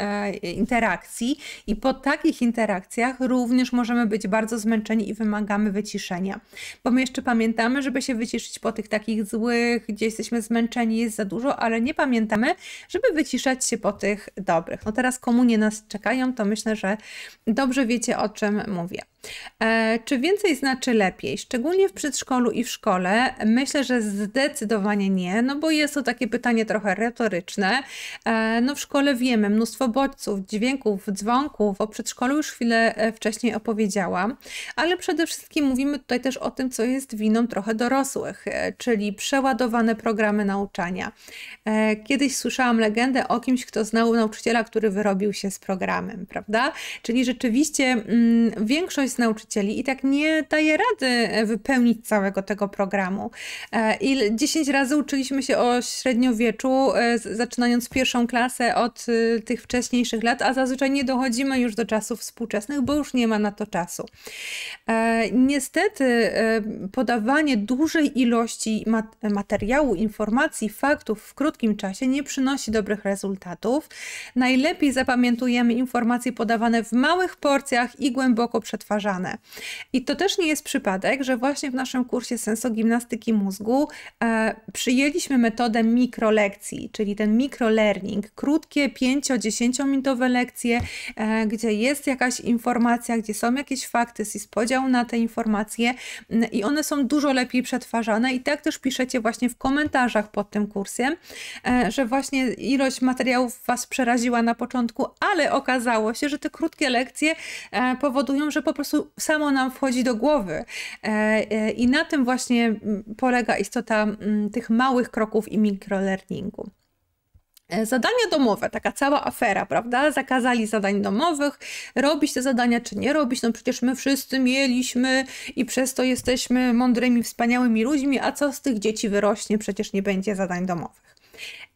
interakcji i po takich interakcjach również możemy być bardzo zmęczeni i wymagamy wyciszenia. Bo my jeszcze pamiętamy, żeby się wyciszyć po tych takich złych, gdzie jesteśmy zmęczeni, jest za dużo, ale nie pamiętamy, żeby wyciszać się po tych tych dobrych. No teraz komunie nas czekają, to myślę, że dobrze wiecie o czym mówię. E, czy więcej znaczy lepiej? Szczególnie w przedszkolu i w szkole myślę, że zdecydowanie nie, no bo jest to takie pytanie trochę retoryczne. E, no w szkole wiemy mnóstwo bodźców, dźwięków, dzwonków, o przedszkolu już chwilę e, wcześniej opowiedziałam, ale przede wszystkim mówimy tutaj też o tym, co jest winą trochę dorosłych, czyli przeładowane programy nauczania. Kiedyś słyszałam legendę o kimś, kto znał nauczyciela, który wyrobił się z programem, prawda? Czyli rzeczywiście mm, większość nauczycieli i tak nie daje rady e, wypełnić całego tego programu. E, I 10 razy uczyliśmy się o średniowieczu, e, zaczynając pierwszą klasę od tych wcześniejszych lat, a zazwyczaj nie dochodzimy już do czasów współczesnych, bo już nie ma na to czasu. Niestety podawanie dużej ilości materiału, informacji, faktów w krótkim czasie nie przynosi dobrych rezultatów. Najlepiej zapamiętujemy informacje podawane w małych porcjach i głęboko przetwarzane i to też nie jest przypadek, że właśnie w naszym kursie sensogimnastyki mózgu e, przyjęliśmy metodę mikrolekcji, czyli ten mikrolearning, krótkie 5-10 minutowe lekcje, e, gdzie jest jakaś informacja, gdzie są jakieś fakty, jest podział na te informacje i one są dużo lepiej przetwarzane i tak też piszecie właśnie w komentarzach pod tym kursem, e, że właśnie ilość materiałów Was przeraziła na początku, ale okazało się, że te krótkie lekcje e, powodują, że po prostu prostu samo nam wchodzi do głowy. E, e, I na tym właśnie mm, polega istota mm, tych małych kroków i mikrolearningu. E, zadania domowe, taka cała afera, prawda? Zakazali zadań domowych, robić te zadania czy nie robić. No przecież my wszyscy mieliśmy i przez to jesteśmy mądrymi, wspaniałymi ludźmi, a co z tych dzieci wyrośnie? Przecież nie będzie zadań domowych.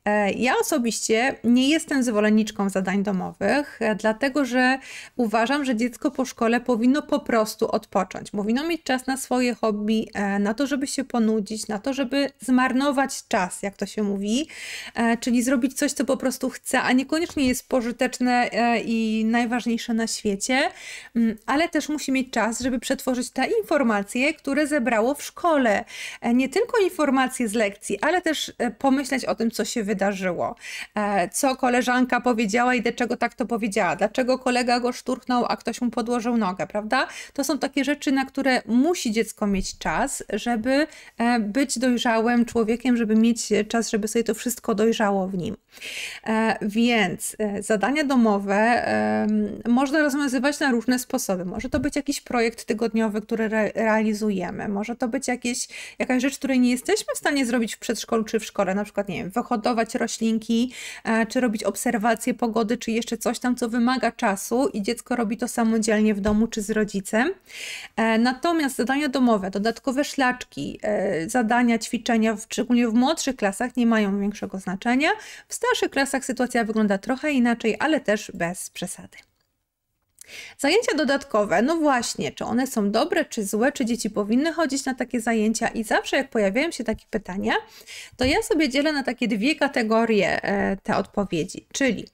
E, ja osobiście nie jestem zwolenniczką zadań domowych, e, dlatego że uważam, że dziecko po szkole powinno po prostu odpocząć. Powinno mieć czas na swoje hobby, e, na to, żeby się ponudzić, na to, żeby zmarnować czas, jak to się mówi, czyli zrobić coś, co po prostu chce, a niekoniecznie jest pożyteczne i najważniejsze na świecie, mm, ale też musi mieć czas, żeby przetworzyć te informacje, które zebrało w szkole. Nie tylko informacje z lekcji, ale też pomyśleć o tym, co się wydarzyło, e, co koleżanka powiedziała i dlaczego tak to powiedziała, dlaczego kolega go szturchnął, a ktoś mu podłożył nogę, prawda? To są takie rzeczy, na które musi dziecko mieć czas, żeby e, być dojrzałym człowiekiem, żeby mieć czas, żeby sobie to wszystko dojrzało w nim. E, więc zadania domowe można rozwiązywać na różne sposoby. Może to być jakiś projekt tygodniowy, który re realizujemy, może to być jakieś, jakaś rzecz, której nie jesteśmy w stanie zrobić w przedszkolu czy w szkole, na przykład, nie wiem, wyhodować hodować roślinki, e, czy robić obserwacje pogody, czy jeszcze coś tam, co wymaga czasu i dziecko robi to samodzielnie w domu czy z rodzicem. E, natomiast zadania domowe, dodatkowe szlaczki, e, zadania, ćwiczenia, szczególnie w młodszych klasach, nie mają większego znaczenia. W starszych klasach sytuacja wygląda trochę inaczej, ale też bez przesady. Zajęcia dodatkowe, no właśnie, czy one są dobre, czy złe, czy dzieci powinny chodzić na takie zajęcia i zawsze jak pojawiają się takie pytania, to ja sobie dzielę na takie dwie kategorie e, te odpowiedzi, czyli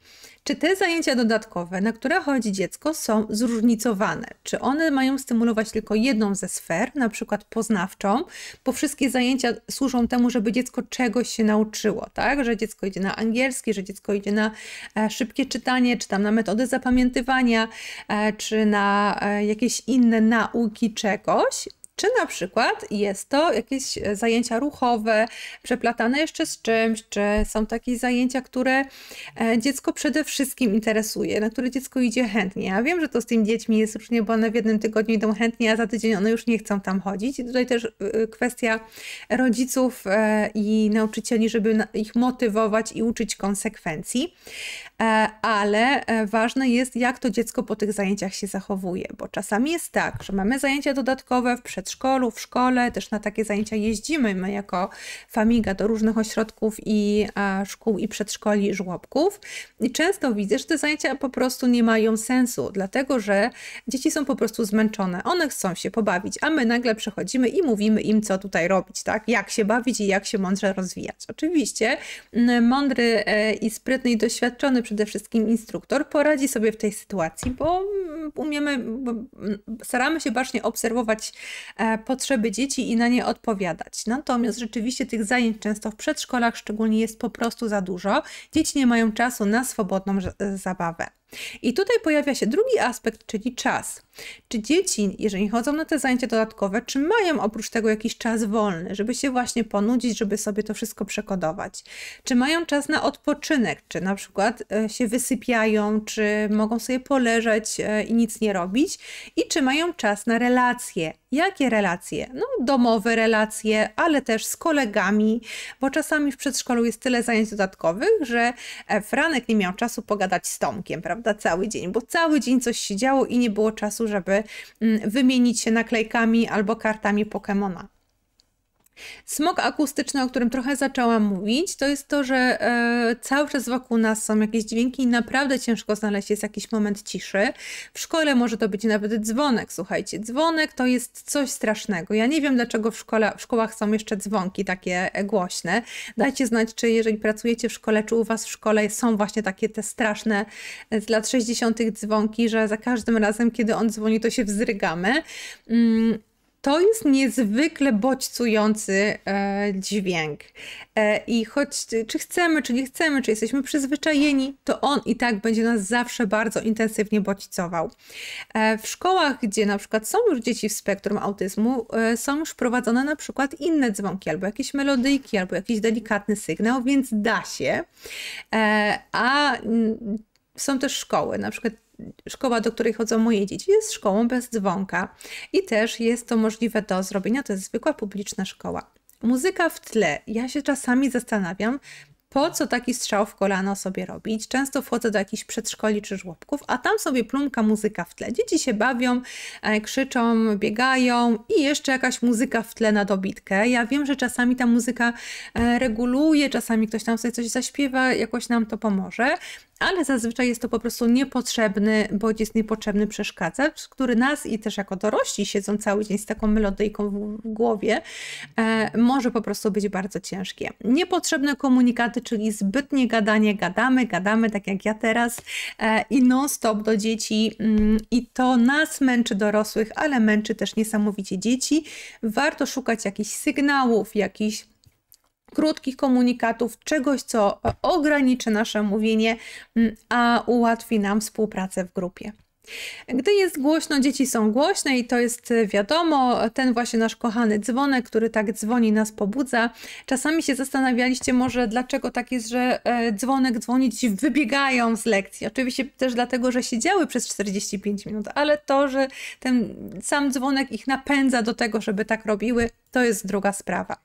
czy te zajęcia dodatkowe, na które chodzi dziecko, są zróżnicowane? Czy one mają stymulować tylko jedną ze sfer, na przykład poznawczą, bo wszystkie zajęcia służą temu, żeby dziecko czegoś się nauczyło, tak? Że dziecko idzie na angielski, że dziecko idzie na e, szybkie czytanie, czy tam na metodę zapamiętywania, e, czy na e, jakieś inne nauki czegoś, czy na przykład jest to jakieś e, zajęcia ruchowe, przeplatane jeszcze z czymś, czy są takie zajęcia, które e, dziecko przede wszystkim interesuje, na które dziecko idzie chętnie. Ja wiem, że to z tymi dziećmi jest różnie, bo one w jednym tygodniu idą chętnie, a za tydzień one już nie chcą tam chodzić. I tutaj też e, kwestia rodziców i nauczycieli, żeby ich motywować i uczyć konsekwencji, ale ważne jest, jak to dziecko po tych zajęciach się zachowuje, bo czasami jest tak, że mamy zajęcia dodatkowe w przed przedszkolu, w szkole, też na takie zajęcia jeździmy my jako Famiga do różnych ośrodków i szkół i przedszkoli, i żłobków. I często widzę, że te zajęcia po prostu nie mają sensu, dlatego że dzieci są po prostu zmęczone, one chcą się pobawić, a my nagle przechodzimy i mówimy im, co tutaj robić, tak? Jak się bawić i jak się mądrze rozwijać. Oczywiście mądry e, i sprytny i doświadczony przede wszystkim instruktor poradzi sobie w tej sytuacji, bo umiemy, bo staramy się bacznie obserwować E, potrzeby dzieci i na nie odpowiadać. Natomiast rzeczywiście tych zajęć często w przedszkolach szczególnie jest po prostu za dużo. Dzieci nie mają czasu na swobodną e, zabawę. I tutaj pojawia się drugi aspekt, czyli czas. Czy dzieci, jeżeli chodzą na te zajęcia dodatkowe, czy mają oprócz tego jakiś czas wolny, żeby się właśnie ponudzić, żeby sobie to wszystko przekodować? Czy mają czas na odpoczynek, czy na przykład e, się wysypiają, czy mogą sobie poleżeć e, i nic nie robić? I czy mają czas na relacje? Jakie relacje? No, domowe relacje, ale też z kolegami, bo czasami w przedszkolu jest tyle zajęć dodatkowych, że e, Franek nie miał czasu pogadać z Tomkiem, prawda? cały dzień, bo cały dzień coś się działo i nie było czasu, żeby mm, wymienić się naklejkami albo kartami Pokemona. Smog akustyczny, o którym trochę zaczęłam mówić, to jest to, że e, cały czas wokół nas są jakieś dźwięki i naprawdę ciężko znaleźć jest jakiś moment ciszy. W szkole może to być nawet dzwonek. Słuchajcie, dzwonek to jest coś strasznego. Ja nie wiem, dlaczego w, szkole, w szkołach są jeszcze dzwonki takie e, głośne. Dajcie znać, czy jeżeli pracujecie w szkole, czy u Was w szkole są właśnie takie te straszne e, z lat 60. dzwonki, że za każdym razem, kiedy on dzwoni, to się wzrygamy. Mm to jest niezwykle bodźcujący e, dźwięk. E, I choć czy chcemy, czy nie chcemy, czy jesteśmy przyzwyczajeni, to on i tak będzie nas zawsze bardzo intensywnie bodźcował. E, w szkołach, gdzie na przykład są już dzieci w spektrum autyzmu, e, są już prowadzone na przykład inne dzwonki, albo jakieś melodyjki, albo jakiś delikatny sygnał, więc da się. E, a są też szkoły, na przykład szkoła, do której chodzą moje dzieci, jest szkołą bez dzwonka i też jest to możliwe do zrobienia. To jest zwykła publiczna szkoła. Muzyka w tle. Ja się czasami zastanawiam, po co taki strzał w kolano sobie robić? Często wchodzę do jakichś przedszkoli czy żłobków, a tam sobie plumka muzyka w tle. Dzieci się bawią, e, krzyczą, biegają i jeszcze jakaś muzyka w tle na dobitkę. Ja wiem, że czasami ta muzyka e, reguluje, czasami ktoś tam sobie coś zaśpiewa, jakoś nam to pomoże, ale zazwyczaj jest to po prostu niepotrzebny, bodziec niepotrzebny przeszkadzacz, który nas i też jako dorośli siedzą cały dzień z taką melodyjką w, głowie, e, może po prostu być bardzo ciężkie. Niepotrzebne komunikaty, czyli zbytnie gadanie, gadamy, gadamy, tak jak ja teraz e, i non-stop do dzieci mm, i to nas męczy dorosłych, ale męczy też niesamowicie dzieci. Warto szukać jakichś sygnałów, jakichś krótkich komunikatów, czegoś, co ograniczy nasze mówienie, mm, a ułatwi nam współpracę w grupie. Gdy jest głośno, dzieci są głośne i to jest e, wiadomo, ten właśnie nasz kochany dzwonek, który tak dzwoni, nas pobudza. Czasami się zastanawialiście może, dlaczego tak jest, że e, dzwonek dzwoni, dzieci wybiegają z lekcji. Oczywiście też dlatego, że siedziały przez 45 minut, ale to, że ten sam dzwonek ich napędza do tego, żeby tak robiły, to jest druga sprawa.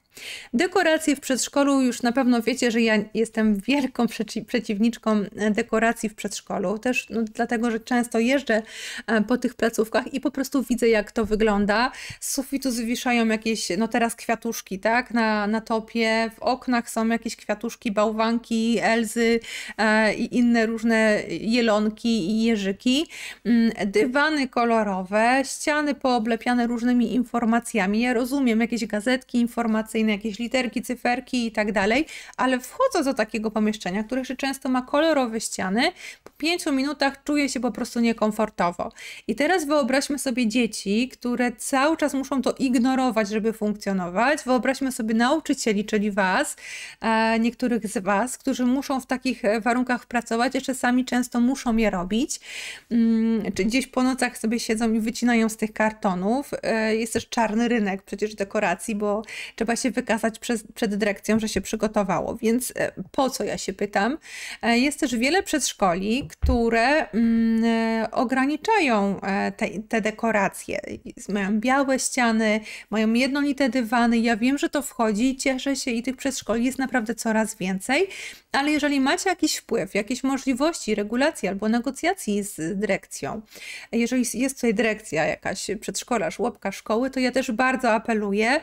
Dekoracje w przedszkolu już na pewno wiecie, że ja jestem wielką przeci przeciwniczką dekoracji w przedszkolu, też no, dlatego, że często jeżdżę e, po tych placówkach i po prostu widzę, jak to wygląda. Z sufitu zwiszają jakieś, no teraz kwiatuszki, tak, na, na topie, w oknach są jakieś kwiatuszki, bałwanki, elzy e, i inne różne jelonki i jeżyki. Mm, dywany kolorowe, ściany pooblepiane różnymi informacjami. Ja rozumiem, jakieś gazetki informacyjne, abstrakcyjne, jakieś literki, cyferki i tak dalej, ale wchodząc do takiego pomieszczenia, które jeszcze często ma kolorowe ściany, po pięciu minutach czuję się po prostu niekomfortowo. I teraz wyobraźmy sobie dzieci, które cały czas muszą to ignorować, żeby funkcjonować. Wyobraźmy sobie nauczycieli, czyli Was, e, niektórych z Was, którzy muszą w takich e, warunkach pracować, jeszcze sami często muszą je robić. Mm, czy gdzieś po nocach sobie siedzą i wycinają z tych kartonów. E, jest też czarny rynek przecież dekoracji, bo trzeba się się wykazać przez, przed dyrekcją, że się przygotowało. Więc e, po co ja się pytam? E, jest też wiele przedszkoli, które mm, e, ograniczają te, te dekoracje. Mają białe ściany, mają jednolite dywany. Ja wiem, że to wchodzi, cieszę się i tych przedszkoli jest naprawdę coraz więcej, ale jeżeli macie jakiś wpływ, jakieś możliwości regulacji albo negocjacji z dyrekcją, jeżeli jest tutaj dyrekcja jakaś, przedszkola, żłobka, szkoły, to ja też bardzo apeluję,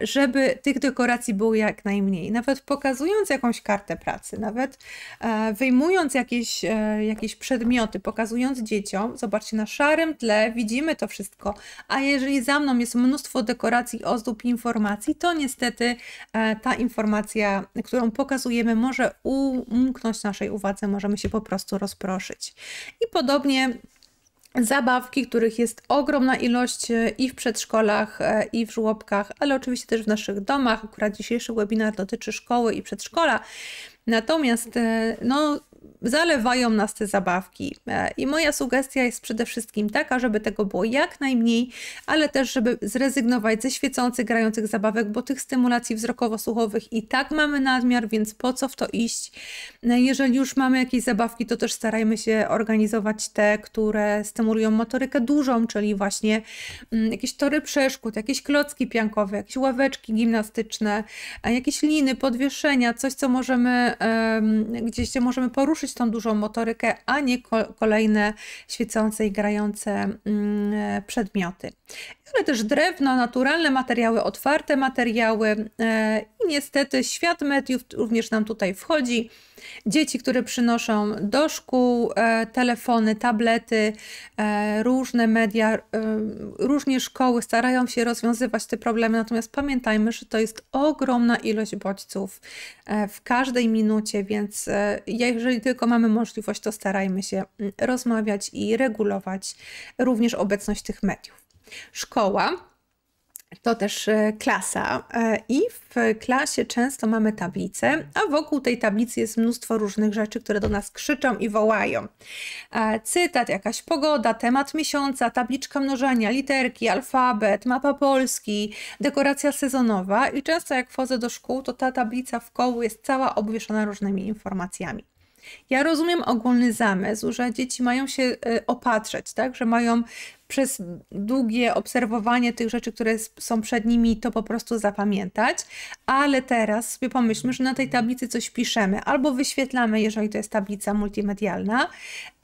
żeby tych dekoracji było jak najmniej. Nawet pokazując jakąś kartę pracy, nawet e, wyjmując jakieś, e, jakieś przedmioty, pokazując dzieciom, zobaczcie, na szarym tle widzimy to wszystko, a jeżeli za mną jest mnóstwo dekoracji, ozdób, informacji, to niestety e, ta informacja, którą pokazujemy, może umknąć naszej uwadze, możemy się po prostu rozproszyć. I podobnie zabawki, których jest ogromna ilość e, i w przedszkolach, e, i w żłobkach, ale oczywiście też w naszych domach. Akurat dzisiejszy webinar dotyczy szkoły i przedszkola. Natomiast e, no, zalewają nas te zabawki. E, I moja sugestia jest przede wszystkim taka, żeby tego było jak najmniej, ale też, żeby zrezygnować ze świecących, grających zabawek, bo tych stymulacji wzrokowo-słuchowych i tak mamy nadmiar, więc po co w to iść? E, jeżeli już mamy jakieś zabawki, to też starajmy się organizować te, które stymulują motorykę dużą, czyli właśnie mm, jakieś tory przeszkód, jakieś klocki piankowe, jakieś ławeczki gimnastyczne, e, jakieś liny, podwieszenia, coś, co możemy, gdzieś się możemy poruszyć, ruszyć tą dużą motorykę, a nie kolejne świecące i grające mm, przedmioty. Ale też drewno, naturalne materiały, otwarte materiały e, i niestety świat mediów również nam tutaj wchodzi Dzieci, które przynoszą do szkół e, telefony, tablety, e, różne media, e, różnie szkoły starają się rozwiązywać te problemy, natomiast pamiętajmy, że to jest ogromna ilość bodźców w każdej minucie, więc jeżeli tylko mamy możliwość, to starajmy się mm, rozmawiać i regulować również obecność tych mediów. Szkoła to też e, klasa e, i w klasie często mamy tablicę, a wokół tej tablicy jest mnóstwo różnych rzeczy, które do nas krzyczą i wołają. E, cytat, jakaś pogoda, temat miesiąca, tabliczka mnożenia, literki, alfabet, mapa Polski, dekoracja sezonowa i często jak wchodzę do szkół, to ta tablica w koło jest cała obwieszona różnymi informacjami. Ja rozumiem ogólny zamysł, że dzieci mają się opatrzeć, tak, że mają przez długie obserwowanie tych rzeczy, które są przed nimi, to po prostu zapamiętać. Ale teraz sobie pomyślmy, że na tej tablicy coś piszemy albo wyświetlamy, jeżeli to jest tablica multimedialna,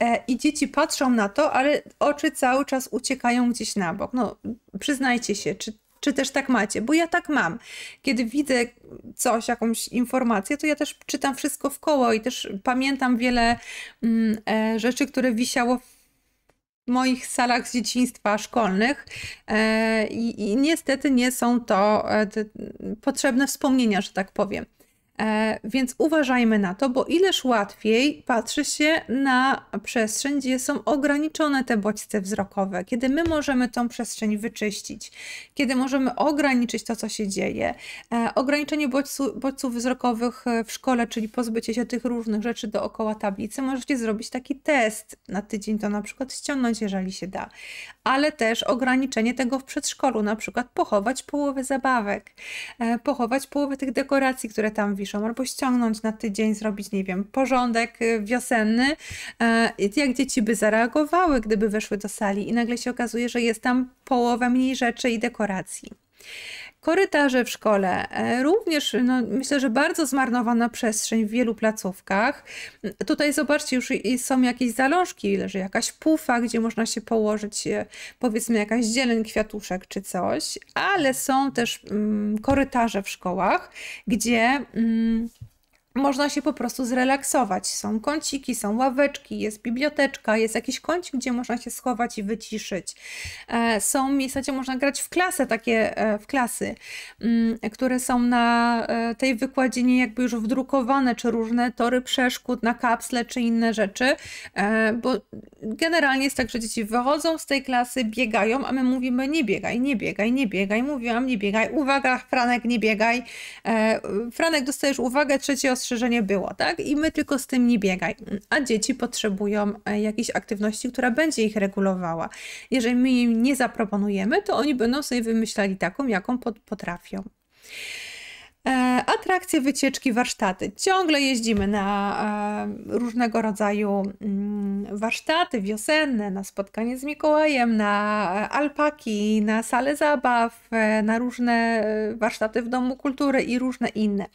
e, i dzieci patrzą na to, ale oczy cały czas uciekają gdzieś na bok. No, przyznajcie się, czy czy też tak macie, bo ja tak mam. Kiedy widzę coś, jakąś informację, to ja też czytam wszystko w koło i też pamiętam wiele mm, e, rzeczy, które wisiało w moich salach z dzieciństwa szkolnych e, i, i niestety nie są to e, potrzebne wspomnienia, że tak powiem. E, więc uważajmy na to, bo ileż łatwiej patrzy się na przestrzeń, gdzie są ograniczone te bodźce wzrokowe, kiedy my możemy tą przestrzeń wyczyścić, kiedy możemy ograniczyć to, co się dzieje. E, ograniczenie bodźcu, bodźców wzrokowych e, w szkole, czyli pozbycie się tych różnych rzeczy dookoła tablicy, możecie zrobić taki test na tydzień, to na przykład ściągnąć, jeżeli się da, ale też ograniczenie tego w przedszkolu, na przykład pochować połowę zabawek, pochować połowę tych dekoracji, które tam widzimy albo ściągnąć na tydzień, zrobić, nie wiem, porządek y, wiosenny, e, jak dzieci by zareagowały, gdyby weszły do sali i nagle się okazuje, że jest tam połowa mniej rzeczy i dekoracji korytarze w szkole, e, również no, myślę, że bardzo zmarnowana przestrzeń w wielu placówkach. Tutaj zobaczcie, już są jakieś zalążki, leży jakaś pufa, gdzie można się położyć, e, powiedzmy, jakaś zieleń kwiatuszek czy coś, ale są też mm, korytarze w szkołach, gdzie. Mm, można się po prostu zrelaksować. Są kąciki, są ławeczki, jest biblioteczka, jest jakiś kącik, gdzie można się schować i wyciszyć. E, są miejsca, gdzie można grać w klasę, takie e, w klasy, mm, które są na e, tej wykładzinie jakby już wdrukowane, czy różne tory przeszkód na kapsle, czy inne rzeczy, bo generalnie jest tak, że dzieci wychodzą z tej klasy, biegają, a my mówimy nie biegaj, nie biegaj, nie biegaj, mówiłam nie biegaj, uwaga Franek, nie biegaj. Franek, dostajesz uwagę, trzecie ostrzeżenie ostrzeżenie było, tak? I my tylko z tym nie biegaj. A dzieci potrzebują e, jakiejś aktywności, która będzie ich regulowała. Jeżeli my im nie zaproponujemy, to oni będą sobie wymyślali taką, jaką potrafią. E, atrakcje, wycieczki, warsztaty. Ciągle jeździmy na e, różnego rodzaju mm, warsztaty wiosenne, na spotkanie z Mikołajem, na e, alpaki, na salę zabaw, e, na różne e, warsztaty w Domu Kultury i różne inne.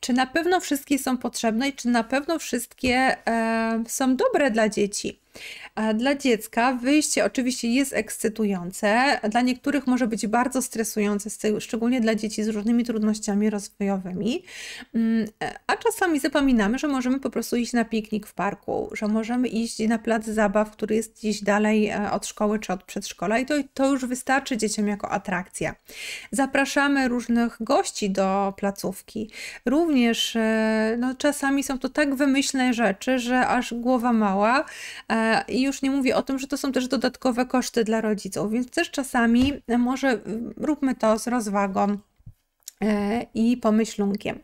Czy na pewno wszystkie są potrzebne i czy na pewno wszystkie e, są dobre dla dzieci? E, dla dziecka wyjście oczywiście jest ekscytujące, dla niektórych może być bardzo stresujące, szczególnie dla dzieci z różnymi trudnościami rozwojowymi, mm, e, a czasami zapominamy, że możemy po prostu iść na piknik w parku, że możemy iść na plac zabaw, który jest gdzieś dalej e, od szkoły czy od przedszkola i to, to już wystarczy dzieciom jako atrakcja. Zapraszamy różnych gości do placówki. Również no, czasami są to tak wymyślne rzeczy, że aż głowa mała i i już nie mówię o tym, że to są też dodatkowe koszty dla rodziców, więc też czasami e, może róbmy to z rozwagą e, i pomyślunkiem.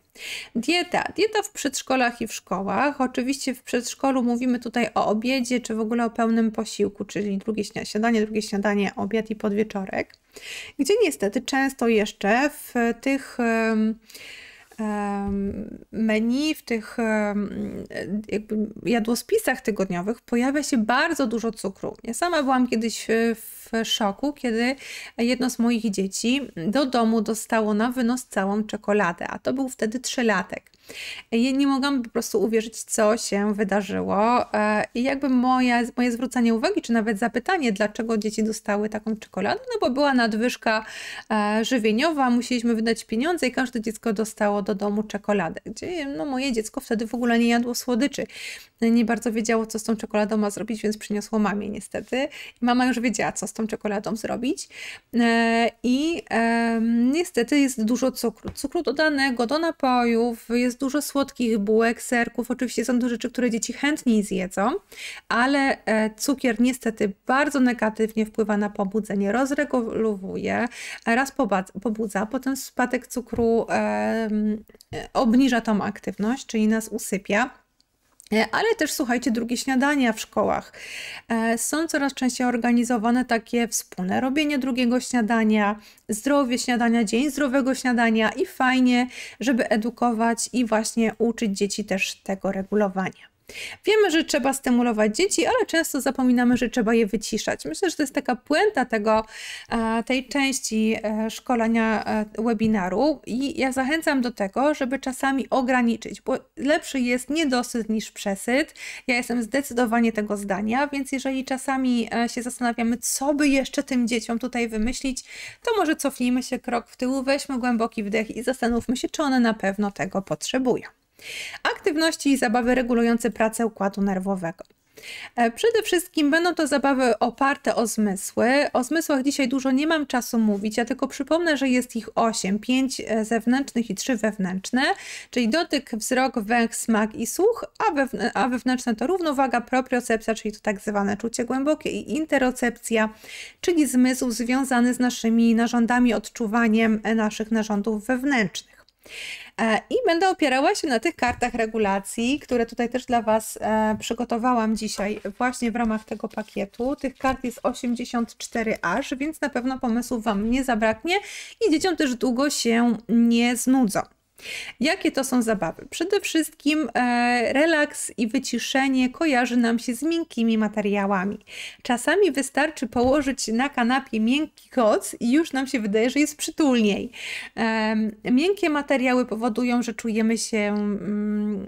Dieta. Dieta w przedszkolach i w szkołach. Oczywiście w przedszkolu mówimy tutaj o obiedzie, czy w ogóle o pełnym posiłku, czyli drugie śniadanie, drugie śniadanie, obiad i podwieczorek. Gdzie niestety często jeszcze w tych menu, w tych jakby jadłospisach tygodniowych pojawia się bardzo dużo cukru. Ja sama byłam kiedyś e, w szoku, kiedy jedno z moich dzieci do domu dostało na wynos całą czekoladę, a to był wtedy trzylatek. Ja nie mogłam po prostu uwierzyć, co się wydarzyło. E, I jakby moje, moje zwrócenie uwagi, czy nawet zapytanie, dlaczego dzieci dostały taką czekoladę, no bo była nadwyżka e, żywieniowa, musieliśmy wydać pieniądze i każde dziecko dostało do domu czekoladę, gdzie no, moje dziecko wtedy w ogóle nie jadło słodyczy. Nie bardzo wiedziało, co z tą czekoladą ma zrobić, więc przyniosło mamie niestety. I mama już wiedziała, co z tą czekoladą zrobić. E, I niestety jest dużo cukru. Cukru dodanego do napojów, jest jest dużo słodkich bułek, serków. Oczywiście są to rzeczy, które dzieci chętniej zjedzą, ale e, cukier niestety bardzo negatywnie wpływa na pobudzenie, rozregulowuje, e, raz pobudza, potem spadek cukru e, obniża tą aktywność, czyli nas usypia. E, ale też słuchajcie, drugie śniadania w szkołach. E, są coraz częściej organizowane takie wspólne robienie drugiego śniadania, zdrowie śniadania, dzień zdrowego śniadania i fajnie, żeby edukować i właśnie uczyć dzieci też tego regulowania. Wiemy, że trzeba stymulować dzieci, ale często zapominamy, że trzeba je wyciszać. Myślę, że to jest taka puenta tego, e, tej części e, szkolenia e, webinaru i ja zachęcam do tego, żeby czasami ograniczyć, bo lepszy jest niedosyt niż przesyt. Ja jestem zdecydowanie tego zdania, więc jeżeli czasami się zastanawiamy, co by jeszcze tym dzieciom tutaj wymyślić, to może cofnijmy się krok w tył, weźmy głęboki wdech i zastanówmy się, czy one na pewno tego potrzebują. Aktywności i zabawy regulujące pracę układu nerwowego. E, przede wszystkim będą to zabawy oparte o zmysły. O zmysłach dzisiaj dużo nie mam czasu mówić, ja tylko przypomnę, że jest ich 8, 5 e, zewnętrznych i 3 wewnętrzne, czyli dotyk, wzrok, węch, smak i słuch, a, wewn- a wewnętrzne to równowaga, propriocepcja, czyli to tak zwane czucie głębokie i interocepcja, czyli zmysł związany z naszymi narządami, odczuwaniem e, naszych narządów wewnętrznych. E, I będę opierała się na tych kartach regulacji, które tutaj też dla Was e, przygotowałam dzisiaj właśnie w ramach tego pakietu. Tych kart jest 84 aż, więc na pewno pomysłów Wam nie zabraknie i dzieciom też długo się nie znudzą. Jakie to są zabawy? Przede wszystkim e, relaks i wyciszenie kojarzy nam się z miękkimi materiałami. Czasami wystarczy położyć na kanapie miękki koc i już nam się wydaje, że jest przytulniej. E, miękkie materiały powodują, że czujemy się mm,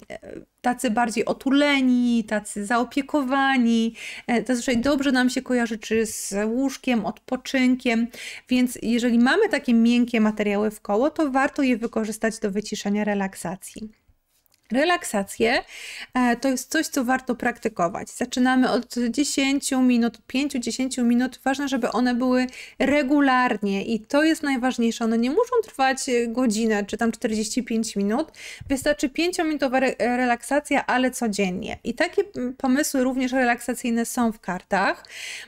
tacy bardziej otuleni, tacy zaopiekowani. E, zazwyczaj dobrze nam się kojarzy czy z łóżkiem, odpoczynkiem, więc jeżeli mamy takie miękkie materiały w koło, to warto je wykorzystać do wyciszenia relaksacji. Relaksację e, to jest coś, co warto praktykować. Zaczynamy od 10 minut, 5-10 minut. Ważne, żeby one były regularnie i to jest najważniejsze. One nie muszą trwać e, godzinę czy tam 45 minut. Wystarczy 5-minutowa re e, relaksacja, ale codziennie. I takie pomysły również relaksacyjne są w kartach.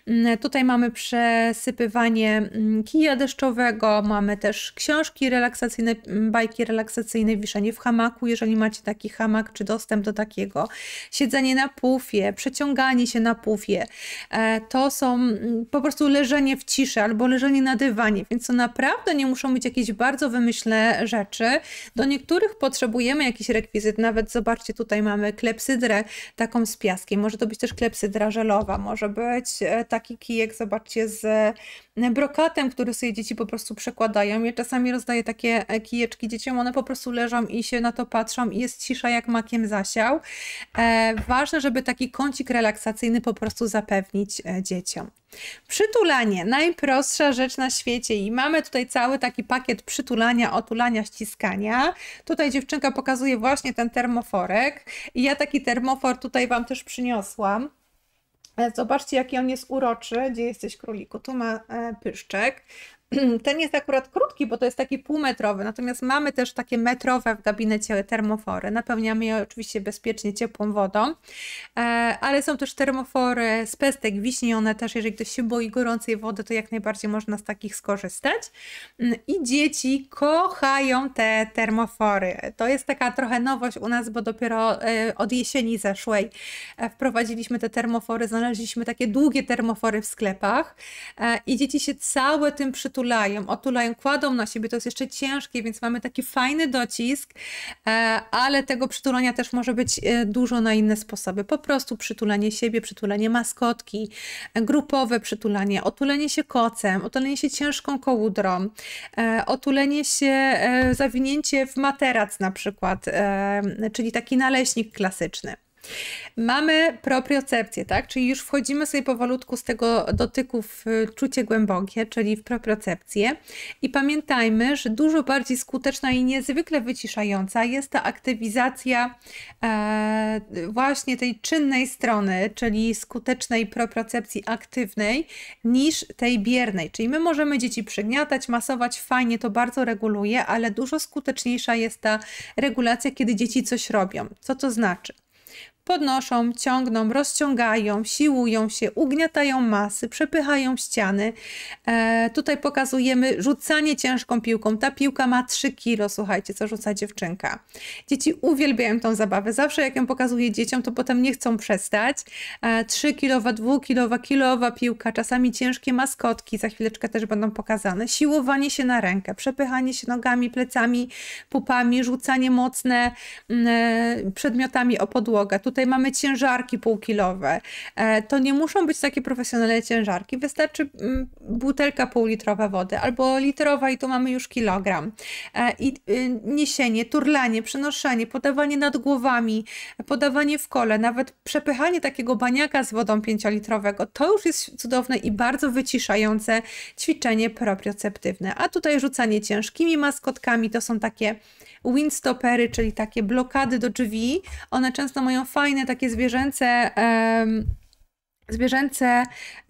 Mm, tutaj mamy przesypywanie mm, kija deszczowego, mamy też książki relaksacyjne, bajki relaksacyjne, wiszenie w hamaku, jeżeli macie taki hamak czy dostęp do takiego, siedzenie na pufie, przeciąganie się na pufie, e, to są mm, po prostu leżenie w ciszy albo leżenie na dywanie, więc to naprawdę nie muszą być jakieś bardzo wymyślne rzeczy. Do niektórych potrzebujemy jakiś rekwizyt, nawet zobaczcie, tutaj mamy klepsydrę taką z piaskiem, może to być też klepsydra żelowa, może być e, taki kijek, zobaczcie, z brokatem, który sobie dzieci po prostu przekładają. Ja czasami rozdaję takie e, kijeczki dzieciom, one po prostu leżą i się na to patrzą i jest cisza jak makiem zasiał. E, ważne, żeby taki kącik relaksacyjny po prostu zapewnić e, dzieciom. Przytulanie, najprostsza rzecz na świecie i mamy tutaj cały taki pakiet przytulania, otulania, ściskania. Tutaj dziewczynka pokazuje właśnie ten termoforek i ja taki termofor tutaj Wam też przyniosłam. E, zobaczcie, jaki on jest uroczy, gdzie jesteś króliku. Tu ma e, pyszczek. Ten jest akurat krótki, bo to jest taki półmetrowy, natomiast mamy też takie metrowe w gabinecie termofory. Napełniamy je oczywiście bezpiecznie ciepłą wodą, e, ale są też termofory z pestek wiśni, one też, jeżeli ktoś się boi gorącej wody, to jak najbardziej można z takich skorzystać. Mm, I dzieci kochają te termofory. To jest taka trochę nowość u nas, bo dopiero e, od jesieni zeszłej e, wprowadziliśmy te termofory, znaleźliśmy takie długie termofory w sklepach i dzieci się całe tym przytulają otulają, otulają, kładą na siebie, to jest jeszcze ciężkie, więc mamy taki fajny docisk, e, ale tego przytulania też może być e, dużo na inne sposoby. Po prostu przytulanie siebie, przytulanie maskotki, e, grupowe przytulanie, otulenie się kocem, otulenie się ciężką kołudrą, otulenie się, zawinięcie w materac na przykład, czyli taki naleśnik klasyczny. Mamy propriocepcję, tak? Czyli już wchodzimy sobie powolutku z tego dotyku w czucie głębokie, czyli w propriocepcję. I pamiętajmy, że dużo bardziej skuteczna i niezwykle wyciszająca jest ta aktywizacja e, właśnie tej czynnej strony, czyli skutecznej propriocepcji aktywnej, niż tej biernej. Czyli my możemy dzieci przygniatać, masować, fajnie to bardzo reguluje, ale dużo skuteczniejsza jest ta regulacja, kiedy dzieci coś robią. Co to znaczy? podnoszą, ciągną, rozciągają, siłują się, ugniatają masy, przepychają ściany. E, tutaj pokazujemy rzucanie ciężką piłką. Ta piłka ma 3 kilo, słuchajcie, co rzuca dziewczynka. Dzieci uwielbiają tą zabawę. Zawsze jak ją pokazuję dzieciom, to potem nie chcą przestać. E, 3 kilowa, 2 kilowa, kilowa piłka, czasami ciężkie maskotki, za chwileczkę też będą pokazane. Siłowanie się na rękę, przepychanie się nogami, plecami, pupami, rzucanie mocne mm, e, przedmiotami o podłogę. Tu tutaj mamy ciężarki półkilowe. E, to nie muszą być takie profesjonalne ciężarki, wystarczy mm, butelka półlitrowa wody albo litrowa i tu mamy już kilogram. E, I y, niesienie, turlanie, przenoszenie, podawanie nad głowami, podawanie w kole, nawet przepychanie takiego baniaka z wodą pięciolitrowego, to już jest cudowne i bardzo wyciszające ćwiczenie proprioceptywne. A tutaj rzucanie ciężkimi maskotkami to są takie windstopery, czyli takie blokady do drzwi. One często mają fajne takie zwierzęce. Um, zwierzęce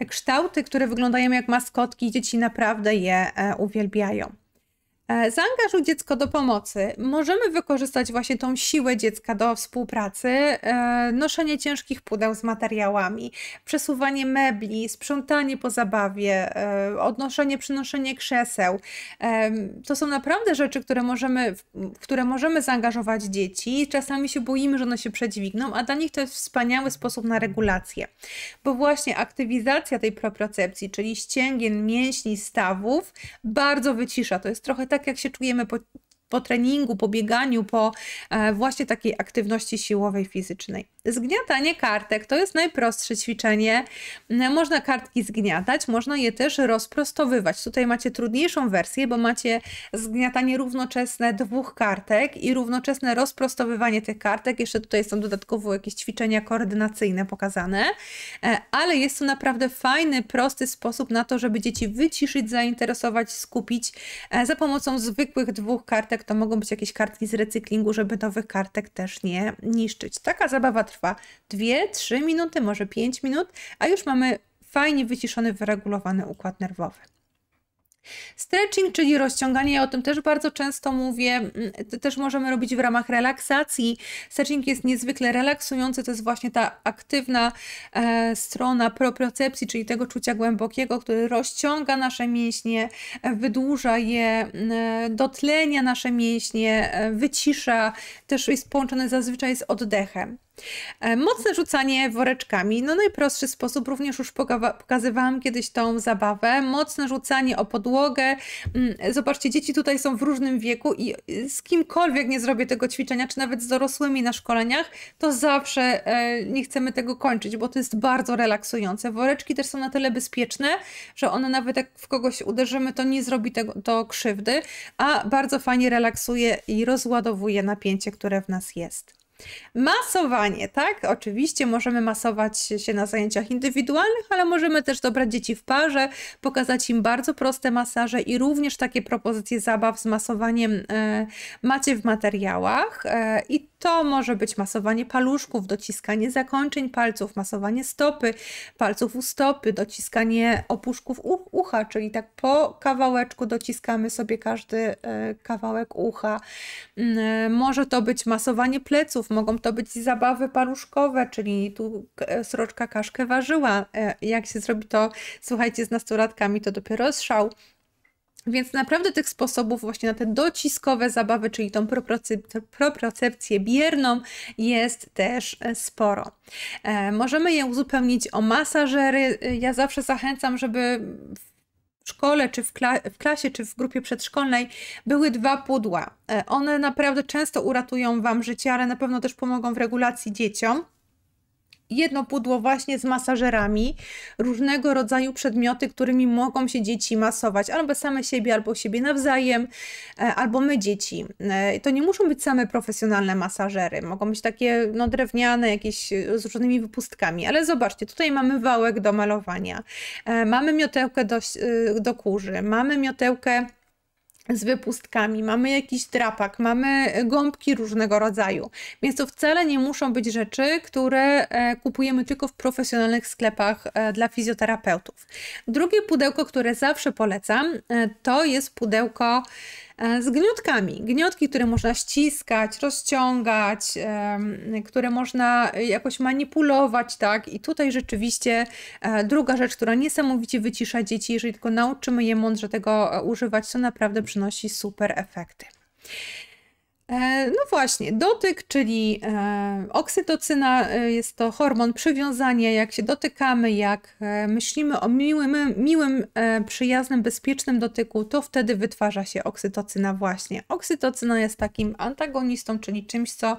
kształty, które wyglądają jak maskotki, dzieci naprawdę je e, uwielbiają. E, zaangażuj dziecko do pomocy. Możemy wykorzystać właśnie tą siłę dziecka do współpracy, e, noszenie ciężkich pudeł z materiałami, przesuwanie mebli, sprzątanie po zabawie, e, odnoszenie, przynoszenie krzeseł. To są naprawdę rzeczy, które możemy, w które możemy zaangażować dzieci. Czasami się boimy, że one się przedźwigną, a dla nich to jest wspaniały sposób na regulację. Bo właśnie aktywizacja tej propriocepcji, czyli ścięgien, mięśni, stawów, bardzo wycisza. To jest trochę tak tak jak się czujemy po po treningu, po bieganiu, po e, właśnie takiej aktywności siłowej, fizycznej. Zgniatanie kartek to jest najprostsze ćwiczenie. E, można kartki zgniatać, można je też rozprostowywać. Tutaj macie trudniejszą wersję, bo macie zgniatanie równoczesne dwóch kartek i równoczesne rozprostowywanie tych kartek. Jeszcze tutaj są dodatkowo jakieś ćwiczenia koordynacyjne pokazane, e, ale jest to naprawdę fajny, prosty sposób na to, żeby dzieci wyciszyć, zainteresować, skupić za pomocą zwykłych dwóch kartek kartek, to mogą być jakieś kartki z recyklingu, żeby nowych kartek też nie niszczyć. Taka zabawa trwa 2-3 minuty, może 5 minut, a już mamy fajnie wyciszony, wyregulowany układ nerwowy. Stretching, czyli rozciąganie, ja o tym też bardzo często mówię, mm, to też możemy robić w ramach relaksacji. Stretching jest niezwykle relaksujący, to jest właśnie ta aktywna e, strona propriocepcji, czyli tego czucia głębokiego, który rozciąga nasze mięśnie, e, wydłuża je, mm, e, dotlenia nasze mięśnie, e, wycisza, też jest połączony zazwyczaj z oddechem. E, mocne rzucanie woreczkami. No najprostszy sposób, również już pokazywałam kiedyś tą zabawę. Mocne rzucanie o podłogę. Mm, zobaczcie, dzieci tutaj są w różnym wieku i y, z kimkolwiek nie zrobię tego ćwiczenia, czy nawet z dorosłymi na szkoleniach, to zawsze e, nie chcemy tego kończyć, bo to jest bardzo relaksujące. Woreczki też są na tyle bezpieczne, że one nawet jak w kogoś uderzymy, to nie zrobi tego, to krzywdy, a bardzo fajnie relaksuje i rozładowuje napięcie, które w nas jest. Masowanie, tak? Oczywiście możemy masować się na zajęciach indywidualnych, ale możemy też dobrać dzieci w parze, pokazać im bardzo proste masaże i również takie propozycje zabaw z masowaniem e, macie w materiałach. E, I to może być masowanie paluszków, dociskanie zakończeń palców, masowanie stopy, palców u stopy, dociskanie opuszków ucha, czyli tak po kawałeczku dociskamy sobie każdy e, kawałek ucha. Mm, e, może to być masowanie pleców, mogą to być zabawy paluszkowe, czyli tu e, sroczka kaszkę ważyła. Jak się zrobi to, słuchajcie, z nastolatkami, to dopiero szał. Więc naprawdę tych sposobów właśnie na te dociskowe zabawy, czyli tą propriocepcję bierną jest też e, sporo. E, możemy je uzupełnić o masażery. E, ja zawsze zachęcam, żeby w szkole, czy w, kla w, klasie, czy w grupie przedszkolnej były dwa pudła. One naprawdę często uratują Wam życie, ale na pewno też pomogą w regulacji dzieciom jedno pudło właśnie z masażerami, różnego rodzaju przedmioty, którymi mogą się dzieci masować, albo same siebie, albo siebie nawzajem, e, albo my dzieci. E, to nie muszą być same profesjonalne masażery, mogą być takie no, drewniane, jakieś e, z różnymi wypustkami, ale zobaczcie, tutaj mamy wałek do malowania, mamy miotełkę do, do kurzy, mamy miotełkę z wypustkami, mamy jakiś drapak, mamy gąbki różnego rodzaju. Więc to wcale nie muszą być rzeczy, które e, kupujemy tylko w profesjonalnych sklepach e, dla fizjoterapeutów. Drugie pudełko, które zawsze polecam, e, to jest pudełko E, z gniotkami. Gniotki, które można ściskać, rozciągać, które można jakoś manipulować, tak? I tutaj rzeczywiście e, druga rzecz, która niesamowicie wycisza dzieci, jeżeli tylko nauczymy je mądrze tego e, używać, to naprawdę przynosi super efekty. E, no właśnie, dotyk, czyli e, oksytocyna, e, jest to hormon przywiązania, jak się dotykamy, jak myślimy o miłym, miłym, przyjaznym, bezpiecznym dotyku, to wtedy wytwarza się oksytocyna właśnie. Oksytocyna jest takim antagonistą, czyli czymś, co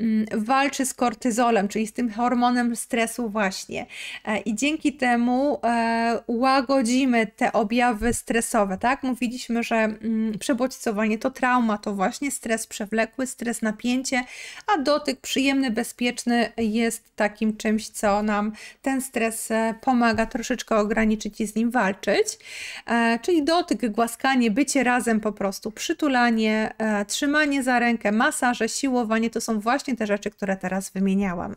mm, walczy z kortyzolem, czyli z tym hormonem stresu właśnie. I dzięki temu łagodzimy te objawy stresowe, tak? Mówiliśmy, że mm, przebodźcowanie to trauma, to właśnie stres przewlekły, wlekły stres, napięcie, a dotyk przyjemny, bezpieczny jest takim czymś, co nam ten stres e, pomaga troszeczkę ograniczyć i z nim walczyć. E, czyli dotyk, głaskanie, bycie razem po prostu, przytulanie, e, trzymanie za rękę, masaże, siłowanie to są właśnie te rzeczy, które teraz wymieniałam.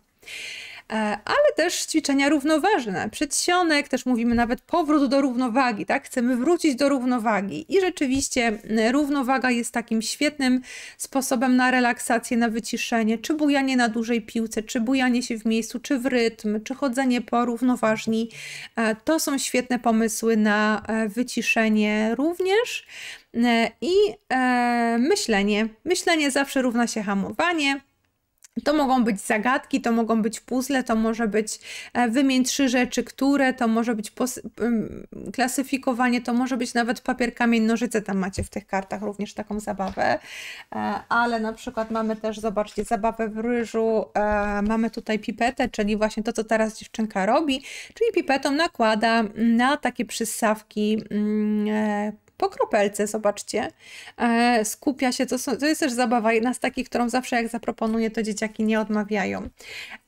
E, ale też ćwiczenia równoważne, przedsionek, też mówimy nawet powrót do równowagi, tak? Chcemy wrócić do równowagi i rzeczywiście mm, równowaga jest takim świetnym sposobem na relaksację, na wyciszenie, czy bujanie na dużej piłce, czy bujanie się w miejscu, czy w rytm, czy chodzenie po równoważni. E, to są świetne pomysły na e, wyciszenie również i myślenie. Myślenie zawsze równa się hamowanie. To mogą być zagadki, to mogą być puzzle, to może być e, wymień trzy rzeczy, które, to może być klasyfikowanie, to może być nawet papier, kamień, nożyce. Tam macie w tych kartach również taką zabawę. E, ale na przykład mamy też, zobaczcie, zabawę w ryżu. E, mamy tutaj pipetę, czyli właśnie to, co teraz dziewczynka robi. Czyli pipetą nakłada na takie przysawki mm, po kropelce, zobaczcie, e, skupia się, to, są, to jest też zabawa jedna z takich, którą zawsze jak zaproponuję, to dzieciaki nie odmawiają.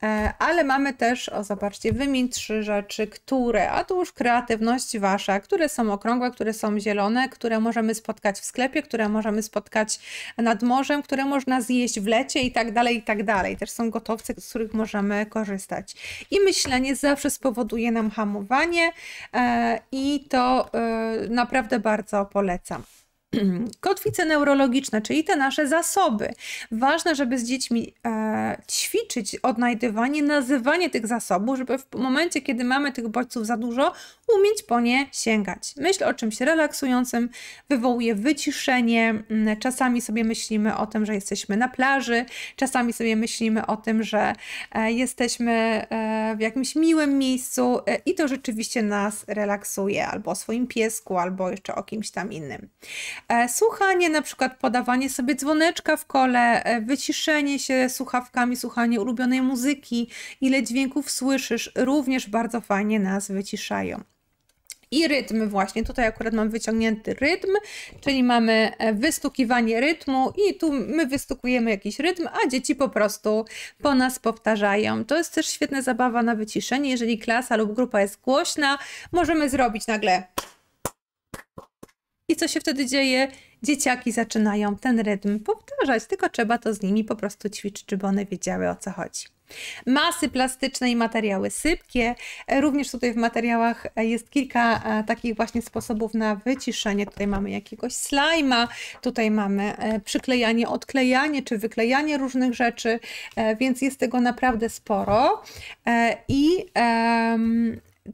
E, ale mamy też, o zobaczcie, wymień trzy rzeczy, które, a tu już kreatywność wasza, które są okrągłe, które są zielone, które możemy spotkać w sklepie, które możemy spotkać nad morzem, które można zjeść w lecie i tak dalej, i tak dalej. Też są gotowce, z których możemy korzystać. I myślenie zawsze spowoduje nam hamowanie e, i to naprawdę bardzo polecam. kotwice neurologiczne, czyli te nasze zasoby. Ważne, żeby z dziećmi e, ćwiczyć odnajdywanie, nazywanie tych zasobów, żeby w momencie, kiedy mamy tych bodźców za dużo, umieć po nie sięgać. Myśl o czymś relaksującym wywołuje wyciszenie. Mm, czasami sobie myślimy o tym, że jesteśmy na plaży, czasami sobie myślimy o tym, że e, jesteśmy e, w jakimś miłym miejscu e, i to rzeczywiście nas relaksuje, albo o swoim piesku, albo jeszcze o kimś tam innym. E, słuchanie, na przykład podawanie sobie dzwoneczka w kole, e, wyciszenie się słuchawkami, słuchanie ulubionej muzyki, ile dźwięków słyszysz, również bardzo fajnie nas wyciszają i rytm właśnie. Tutaj akurat mam wyciągnięty rytm, czyli mamy e, wystukiwanie rytmu i tu my wystukujemy jakiś rytm, a dzieci po prostu po nas powtarzają. To jest też świetna zabawa na wyciszenie. Jeżeli klasa lub grupa jest głośna, możemy zrobić nagle i co się wtedy dzieje? Dzieciaki zaczynają ten rytm powtarzać, tylko trzeba to z nimi po prostu ćwiczyć, żeby one wiedziały o co chodzi. Masy plastyczne i materiały sypkie. Również tutaj w materiałach e, jest kilka e, takich właśnie sposobów na wyciszenie. Tutaj mamy jakiegoś slajma, tutaj mamy e, przyklejanie, odklejanie czy wyklejanie różnych rzeczy, więc jest tego naprawdę sporo. I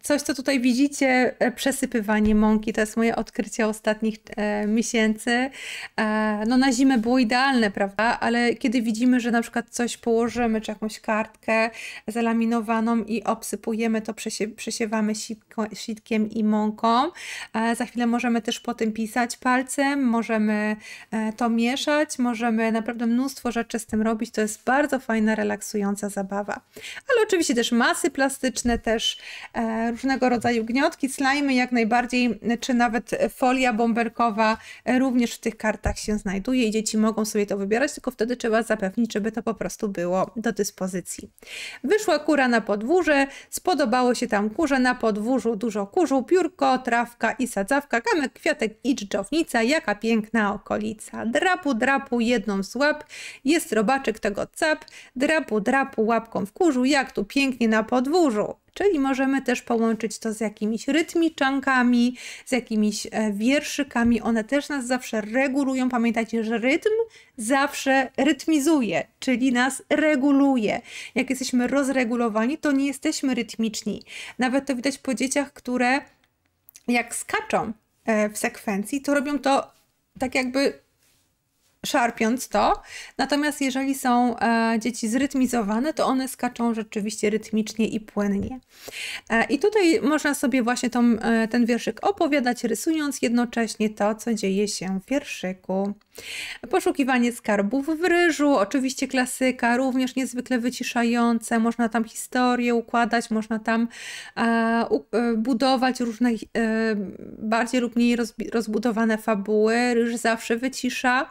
coś, co tutaj widzicie, e, przesypywanie mąki, to jest moje odkrycie ostatnich e, miesięcy. E, no na zimę było idealne, prawda? Ale kiedy widzimy, że na przykład coś położymy, czy jakąś kartkę zalaminowaną i obsypujemy to, przesie, przesiewamy sitko, sitkiem i mąką. E, za chwilę możemy też po tym pisać palcem, możemy e, to mieszać, możemy naprawdę mnóstwo rzeczy z tym robić. To jest bardzo fajna, relaksująca zabawa. Ale oczywiście też masy plastyczne też e, różnego rodzaju gniotki, slajmy jak najbardziej, czy nawet folia bomberkowa również w tych kartach się znajduje i dzieci mogą sobie to wybierać, tylko wtedy trzeba zapewnić, żeby to po prostu było do dyspozycji. Wyszła kura na podwórze, spodobało się tam kurze, na podwórzu dużo kurzu, piórko, trawka i sadzawka, kamek, kwiatek i dżdżownica, jaka piękna okolica. Drapu, drapu, jedną z łap, jest robaczek tego cap, drapu, drapu, łapką w kurzu, jak tu pięknie na podwórzu czyli możemy też połączyć to z jakimiś rytmiczankami, z jakimiś e, wierszykami. One też nas zawsze regulują. Pamiętajcie, że rytm zawsze rytmizuje, czyli nas reguluje. Jak jesteśmy rozregulowani, to nie jesteśmy rytmiczni. Nawet to widać po dzieciach, które jak skaczą e, w sekwencji, to robią to tak jakby szarpiąc to. Natomiast jeżeli są e, dzieci zrytmizowane, to one skaczą rzeczywiście rytmicznie i płynnie. E, I tutaj można sobie właśnie tą, e, ten wierszyk opowiadać, rysując jednocześnie to, co dzieje się w wierszyku. Poszukiwanie skarbów w ryżu, oczywiście klasyka, również niezwykle wyciszające. Można tam historię układać, można tam e, u, e, budować różne e, bardziej lub mniej rozbudowane fabuły. Ryż zawsze wycisza.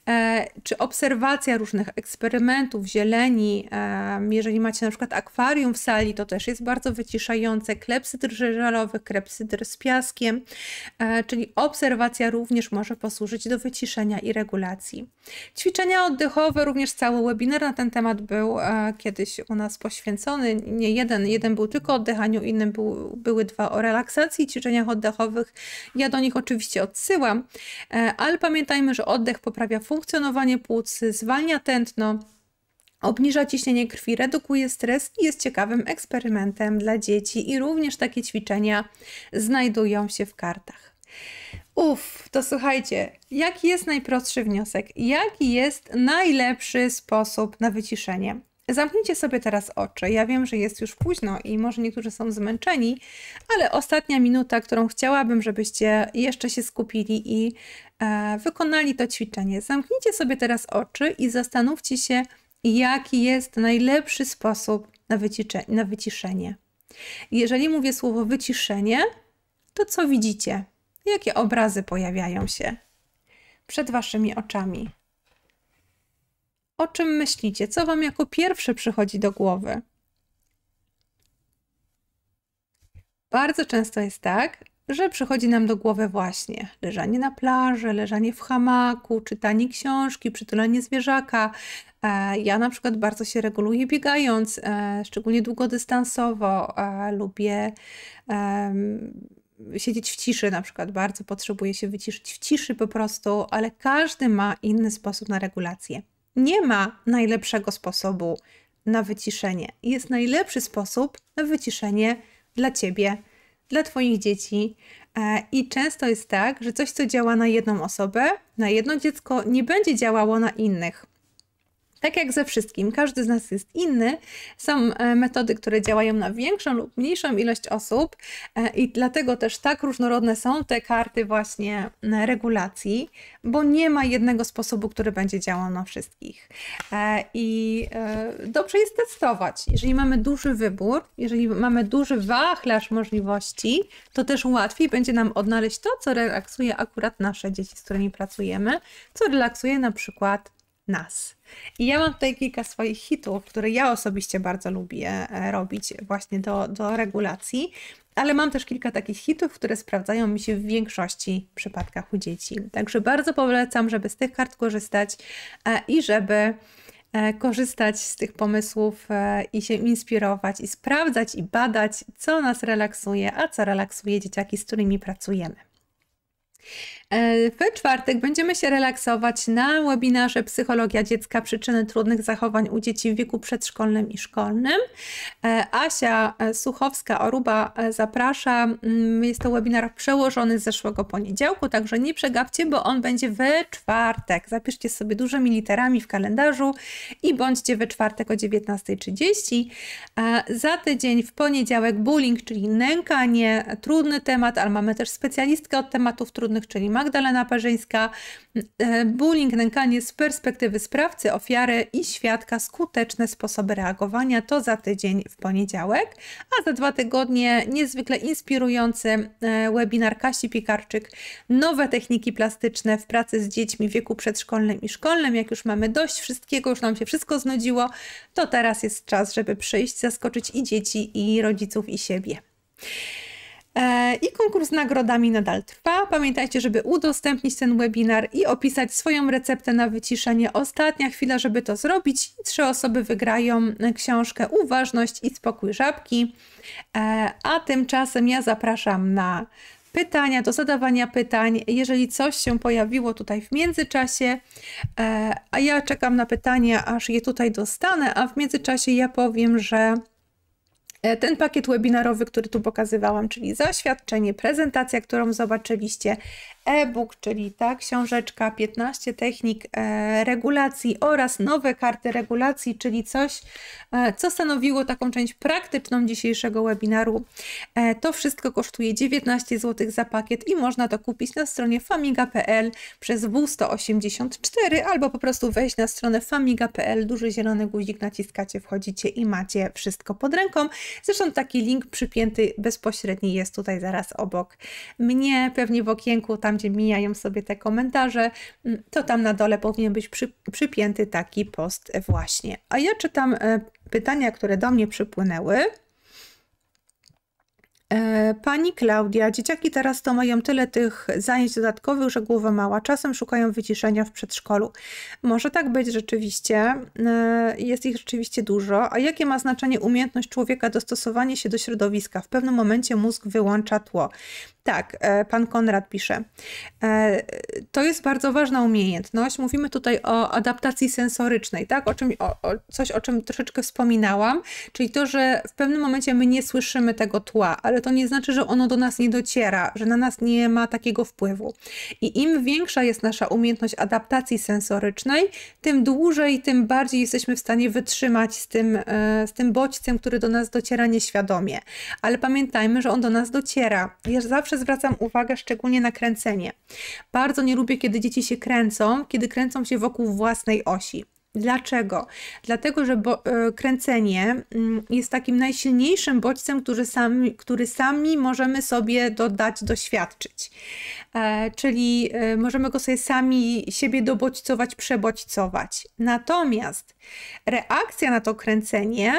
E, czy obserwacja różnych eksperymentów, zieleni. E, jeżeli macie na przykład akwarium w sali, to też jest bardzo wyciszające. Klepsydr żelowy, klepsydr z piaskiem, e, czyli obserwacja również może posłużyć do wyciszenia i regulacji. Ćwiczenia oddechowe, również cały webinar na ten temat był kiedyś u nas poświęcony. Nie jeden, jeden był tylko o oddychaniu, innym był, były dwa o relaksacji i ćwiczeniach oddechowych. Ja do nich oczywiście odsyłam, ale pamiętajmy, że oddech poprawia funkcję funkcjonowanie płuc, zwalnia tętno, obniża ciśnienie krwi, redukuje stres i jest ciekawym eksperymentem dla dzieci i również takie ćwiczenia znajdują się w kartach. Uff, to słuchajcie, jaki jest najprostszy wniosek? Jaki jest najlepszy sposób na wyciszenie? Zamknijcie sobie teraz oczy. Ja wiem, że jest już późno i może niektórzy są zmęczeni, ale ostatnia minuta, którą chciałabym, żebyście jeszcze się skupili i E, wykonali to ćwiczenie. Zamknijcie sobie teraz oczy i zastanówcie się, jaki jest najlepszy sposób na, wycisze, na wyciszenie. Jeżeli mówię słowo wyciszenie, to co widzicie? Jakie obrazy pojawiają się przed waszymi oczami? O czym myślicie? Co wam jako pierwsze przychodzi do głowy? Bardzo często jest tak, że przychodzi nam do głowy właśnie leżanie na plaży, leżanie w hamaku, czytanie książki, przytulanie zwierzaka. E, ja na przykład bardzo się reguluję biegając, e, szczególnie długodystansowo. E, lubię siedzieć w ciszy na przykład, bardzo potrzebuję się wyciszyć w ciszy po prostu, ale każdy ma inny sposób na regulację. Nie ma najlepszego sposobu na wyciszenie. Jest najlepszy sposób na wyciszenie dla ciebie dla Twoich dzieci. E, I często jest tak, że coś, co działa na jedną osobę, na jedno dziecko, nie będzie działało na innych. Tak jak ze wszystkim, każdy z nas jest inny. Są e, metody, które działają na większą lub mniejszą ilość osób e, i dlatego też tak różnorodne są te karty właśnie regulacji, bo nie ma jednego sposobu, który będzie działał na wszystkich. E, I dobrze jest testować. Jeżeli mamy duży wybór, jeżeli mamy duży wachlarz możliwości, to też łatwiej będzie nam odnaleźć to, co relaksuje akurat nasze dzieci, z którymi pracujemy, co relaksuje na przykład nas. I ja mam tutaj kilka swoich hitów, które ja osobiście bardzo lubię e, robić właśnie do, do regulacji, ale mam też kilka takich hitów, które sprawdzają mi się w większości przypadkach u dzieci. Także bardzo polecam, żeby z tych kart korzystać e, i żeby e, korzystać z tych pomysłów i się inspirować i sprawdzać i badać, co nas relaksuje, a co relaksuje dzieciaki, z którymi pracujemy. E, w czwartek będziemy się relaksować na webinarze Psychologia dziecka przyczyny trudnych zachowań u dzieci w wieku przedszkolnym i szkolnym. E, Asia e, Suchowska-Oruba zaprasza. Mm, jest to webinar przełożony z zeszłego poniedziałku, także nie przegapcie, bo on będzie we czwartek. Zapiszcie sobie dużymi literami w kalendarzu i bądźcie we czwartek o 19.30. Za tydzień w poniedziałek bullying, czyli nękanie, trudny temat, ale mamy też specjalistkę od tematów trudnych, czyli ma. Magdalena Parzyńska. E, Bullying, nękanie z perspektywy sprawcy, ofiary i świadka, skuteczne sposoby reagowania to za tydzień w poniedziałek, a za dwa tygodnie niezwykle inspirujący e, webinar Kasi Piekarczyk, nowe techniki plastyczne w pracy z dziećmi w wieku przedszkolnym i szkolnym. Jak już mamy dość wszystkiego, już nam się wszystko znudziło, to teraz jest czas, żeby przyjść, zaskoczyć i dzieci, i rodziców, i siebie. E, I konkurs z nagrodami nadal trwa. Pamiętajcie, żeby udostępnić ten webinar i opisać swoją receptę na wyciszenie. Ostatnia chwila, żeby to zrobić. Trzy osoby wygrają książkę Uważność i spokój żabki. E, a tymczasem ja zapraszam na pytania, do zadawania pytań, jeżeli coś się pojawiło tutaj w międzyczasie, e, a ja czekam na pytania, aż je tutaj dostanę, a w międzyczasie ja powiem, że E, ten pakiet webinarowy, który tu pokazywałam, czyli zaświadczenie, prezentacja, którą zobaczyliście, e-book, czyli ta książeczka 15 technik e, regulacji oraz nowe karty regulacji, czyli coś, e, co stanowiło taką część praktyczną dzisiejszego webinaru. E, to wszystko kosztuje 19 zł za pakiet i można to kupić na stronie famiga.pl przez W184 albo po prostu wejść na stronę famiga.pl, duży zielony guzik naciskacie, wchodzicie i macie wszystko pod ręką. Zresztą taki link przypięty bezpośredni jest tutaj zaraz obok mnie, pewnie w okienku tam tam gdzie mijają sobie te komentarze, mm, to tam na dole powinien być przy, przypięty taki post właśnie. A ja czytam e, pytania, które do mnie przypłynęły. E, pani Klaudia, dzieciaki teraz to mają tyle tych zajęć dodatkowych, że głowa mała. Czasem szukają wyciszenia w przedszkolu. Może tak być rzeczywiście, e, jest ich rzeczywiście dużo. A jakie ma znaczenie umiejętność człowieka dostosowanie się do środowiska? W pewnym momencie mózg wyłącza tło. Tak, e, pan Konrad pisze. To jest bardzo ważna umiejętność. Mówimy tutaj o adaptacji sensorycznej, tak? O czym, o, o coś, o czym troszeczkę wspominałam, czyli to, że w pewnym momencie my nie słyszymy tego tła, ale to nie znaczy, że ono do nas nie dociera, że na nas nie ma takiego wpływu. I im większa jest nasza umiejętność adaptacji sensorycznej, tym dłużej, tym bardziej jesteśmy w stanie wytrzymać z tym, e, z tym bodźcem, który do nas dociera nieświadomie. Ale pamiętajmy, że on do nas dociera. Ja zawsze zwracam uwagę szczególnie na kręcenie. Bardzo nie lubię, kiedy dzieci się kręcą, kiedy kręcą się wokół własnej osi. Dlaczego? Dlatego, że bo, e, kręcenie mm, jest takim najsilniejszym bodźcem, który sami, który sami możemy sobie dodać, doświadczyć. E, czyli e, możemy go sobie sami siebie dobodźcować, przebodźcować. Natomiast reakcja na to kręcenie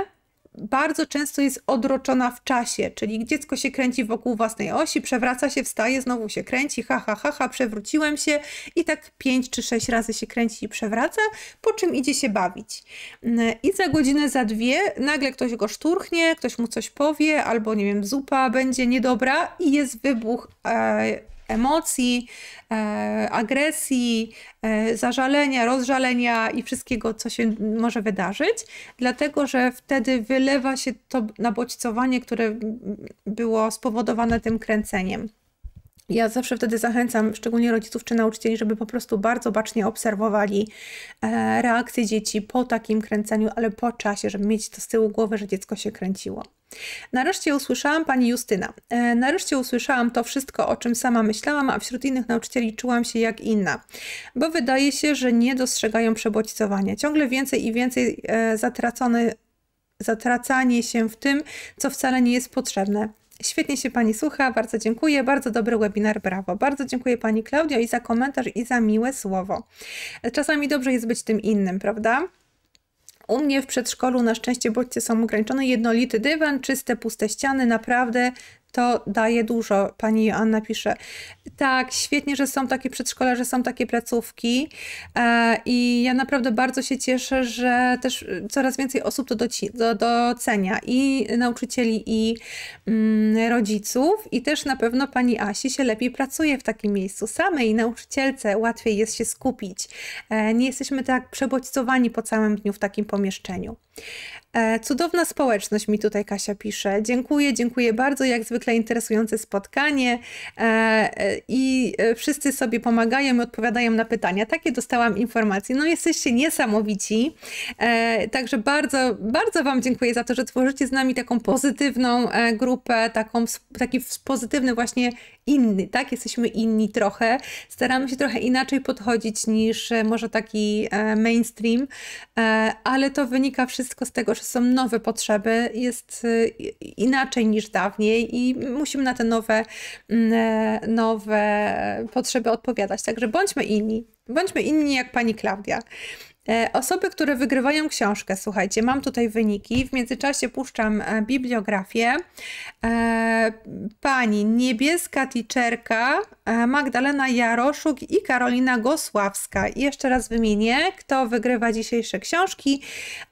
bardzo często jest odroczona w czasie, czyli dziecko się kręci wokół własnej osi, przewraca się, wstaje, znowu się kręci, ha, ha, ha, ha, przewróciłem się i tak pięć czy sześć razy się kręci i przewraca, po czym idzie się bawić. Mm, I za godzinę, za dwie nagle ktoś go szturchnie, ktoś mu coś powie, albo nie wiem, zupa będzie niedobra i jest wybuch e, emocji, e, agresji, e, zażalenia, rozżalenia i wszystkiego, co się może wydarzyć, dlatego że wtedy wylewa się to nabodźcowanie, które było spowodowane tym kręceniem. Ja zawsze wtedy zachęcam, szczególnie rodziców czy nauczycieli, żeby po prostu bardzo bacznie obserwowali e, reakcje dzieci po takim kręceniu, ale po czasie, żeby mieć to z tyłu głowy, że dziecko się kręciło. Nareszcie usłyszałam pani Justyna. E, nareszcie usłyszałam to wszystko, o czym sama myślałam, a wśród innych nauczycieli czułam się jak inna, bo wydaje się, że nie dostrzegają przebodźcowania. Ciągle więcej i więcej e, zatracony, zatracanie się w tym, co wcale nie jest potrzebne. Świetnie się Pani słucha, bardzo dziękuję, bardzo dobry webinar, brawo. Bardzo dziękuję Pani Klaudio i za komentarz i za miłe słowo. E, czasami dobrze jest być tym innym, prawda? U mnie w przedszkolu na szczęście bodźce są ograniczone, jednolity dywan, czyste, puste ściany, naprawdę to daje dużo. Pani Joanna pisze, tak, świetnie, że są takie przedszkola, że są takie placówki e, i ja naprawdę bardzo się cieszę, że też e, coraz więcej osób to docenia i nauczycieli i mm, rodziców i też na pewno pani Asi się lepiej pracuje w takim miejscu. Samej nauczycielce łatwiej jest się skupić. E, nie jesteśmy tak przebodźcowani po całym dniu w takim pomieszczeniu. E, cudowna społeczność mi tutaj Kasia pisze. Dziękuję, dziękuję bardzo. Jak zwykle interesujące spotkanie e, e, i wszyscy sobie pomagają i odpowiadają na pytania. Takie dostałam informacje. No jesteście niesamowici. Także bardzo, bardzo Wam dziękuję za to, że tworzycie z nami taką pozytywną grupę, taką, taki pozytywny właśnie inny, tak? Jesteśmy inni trochę. Staramy się trochę inaczej podchodzić niż może taki mainstream. E, ale to wynika wszystko z tego, że są nowe potrzeby, jest y, inaczej niż dawniej i musimy na te nowe, mm, e, nowe potrzeby odpowiadać. Także bądźmy inni, bądźmy inni jak pani Klaudia. E, osoby, które wygrywają książkę, słuchajcie, mam tutaj wyniki. W międzyczasie puszczam bibliografię. Pani niebieska Ticzerka. E, Magdalena Jaroszuk i Karolina Gosławska. I jeszcze raz wymienię, kto wygrywa dzisiejsze książki.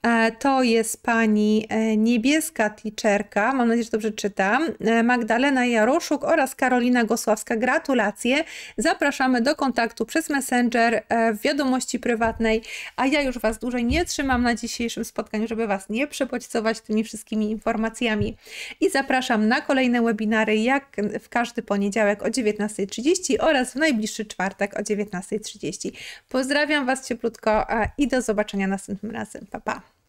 E, to jest pani e, niebieska teacherka, mam nadzieję, że dobrze czytam, Magdalena Jaroszuk oraz Karolina Gosławska. Gratulacje. Zapraszamy do kontaktu przez Messenger w wiadomości prywatnej, a ja już Was dłużej nie trzymam na dzisiejszym spotkaniu, żeby Was nie przebodźcować tymi wszystkimi informacjami. I zapraszam na kolejne webinary, jak w każdy poniedziałek o 19.30 17.30 oraz w najbliższy czwartek o 19.30. Pozdrawiam Was cieplutko i do zobaczenia następnym razem. Pa, pa.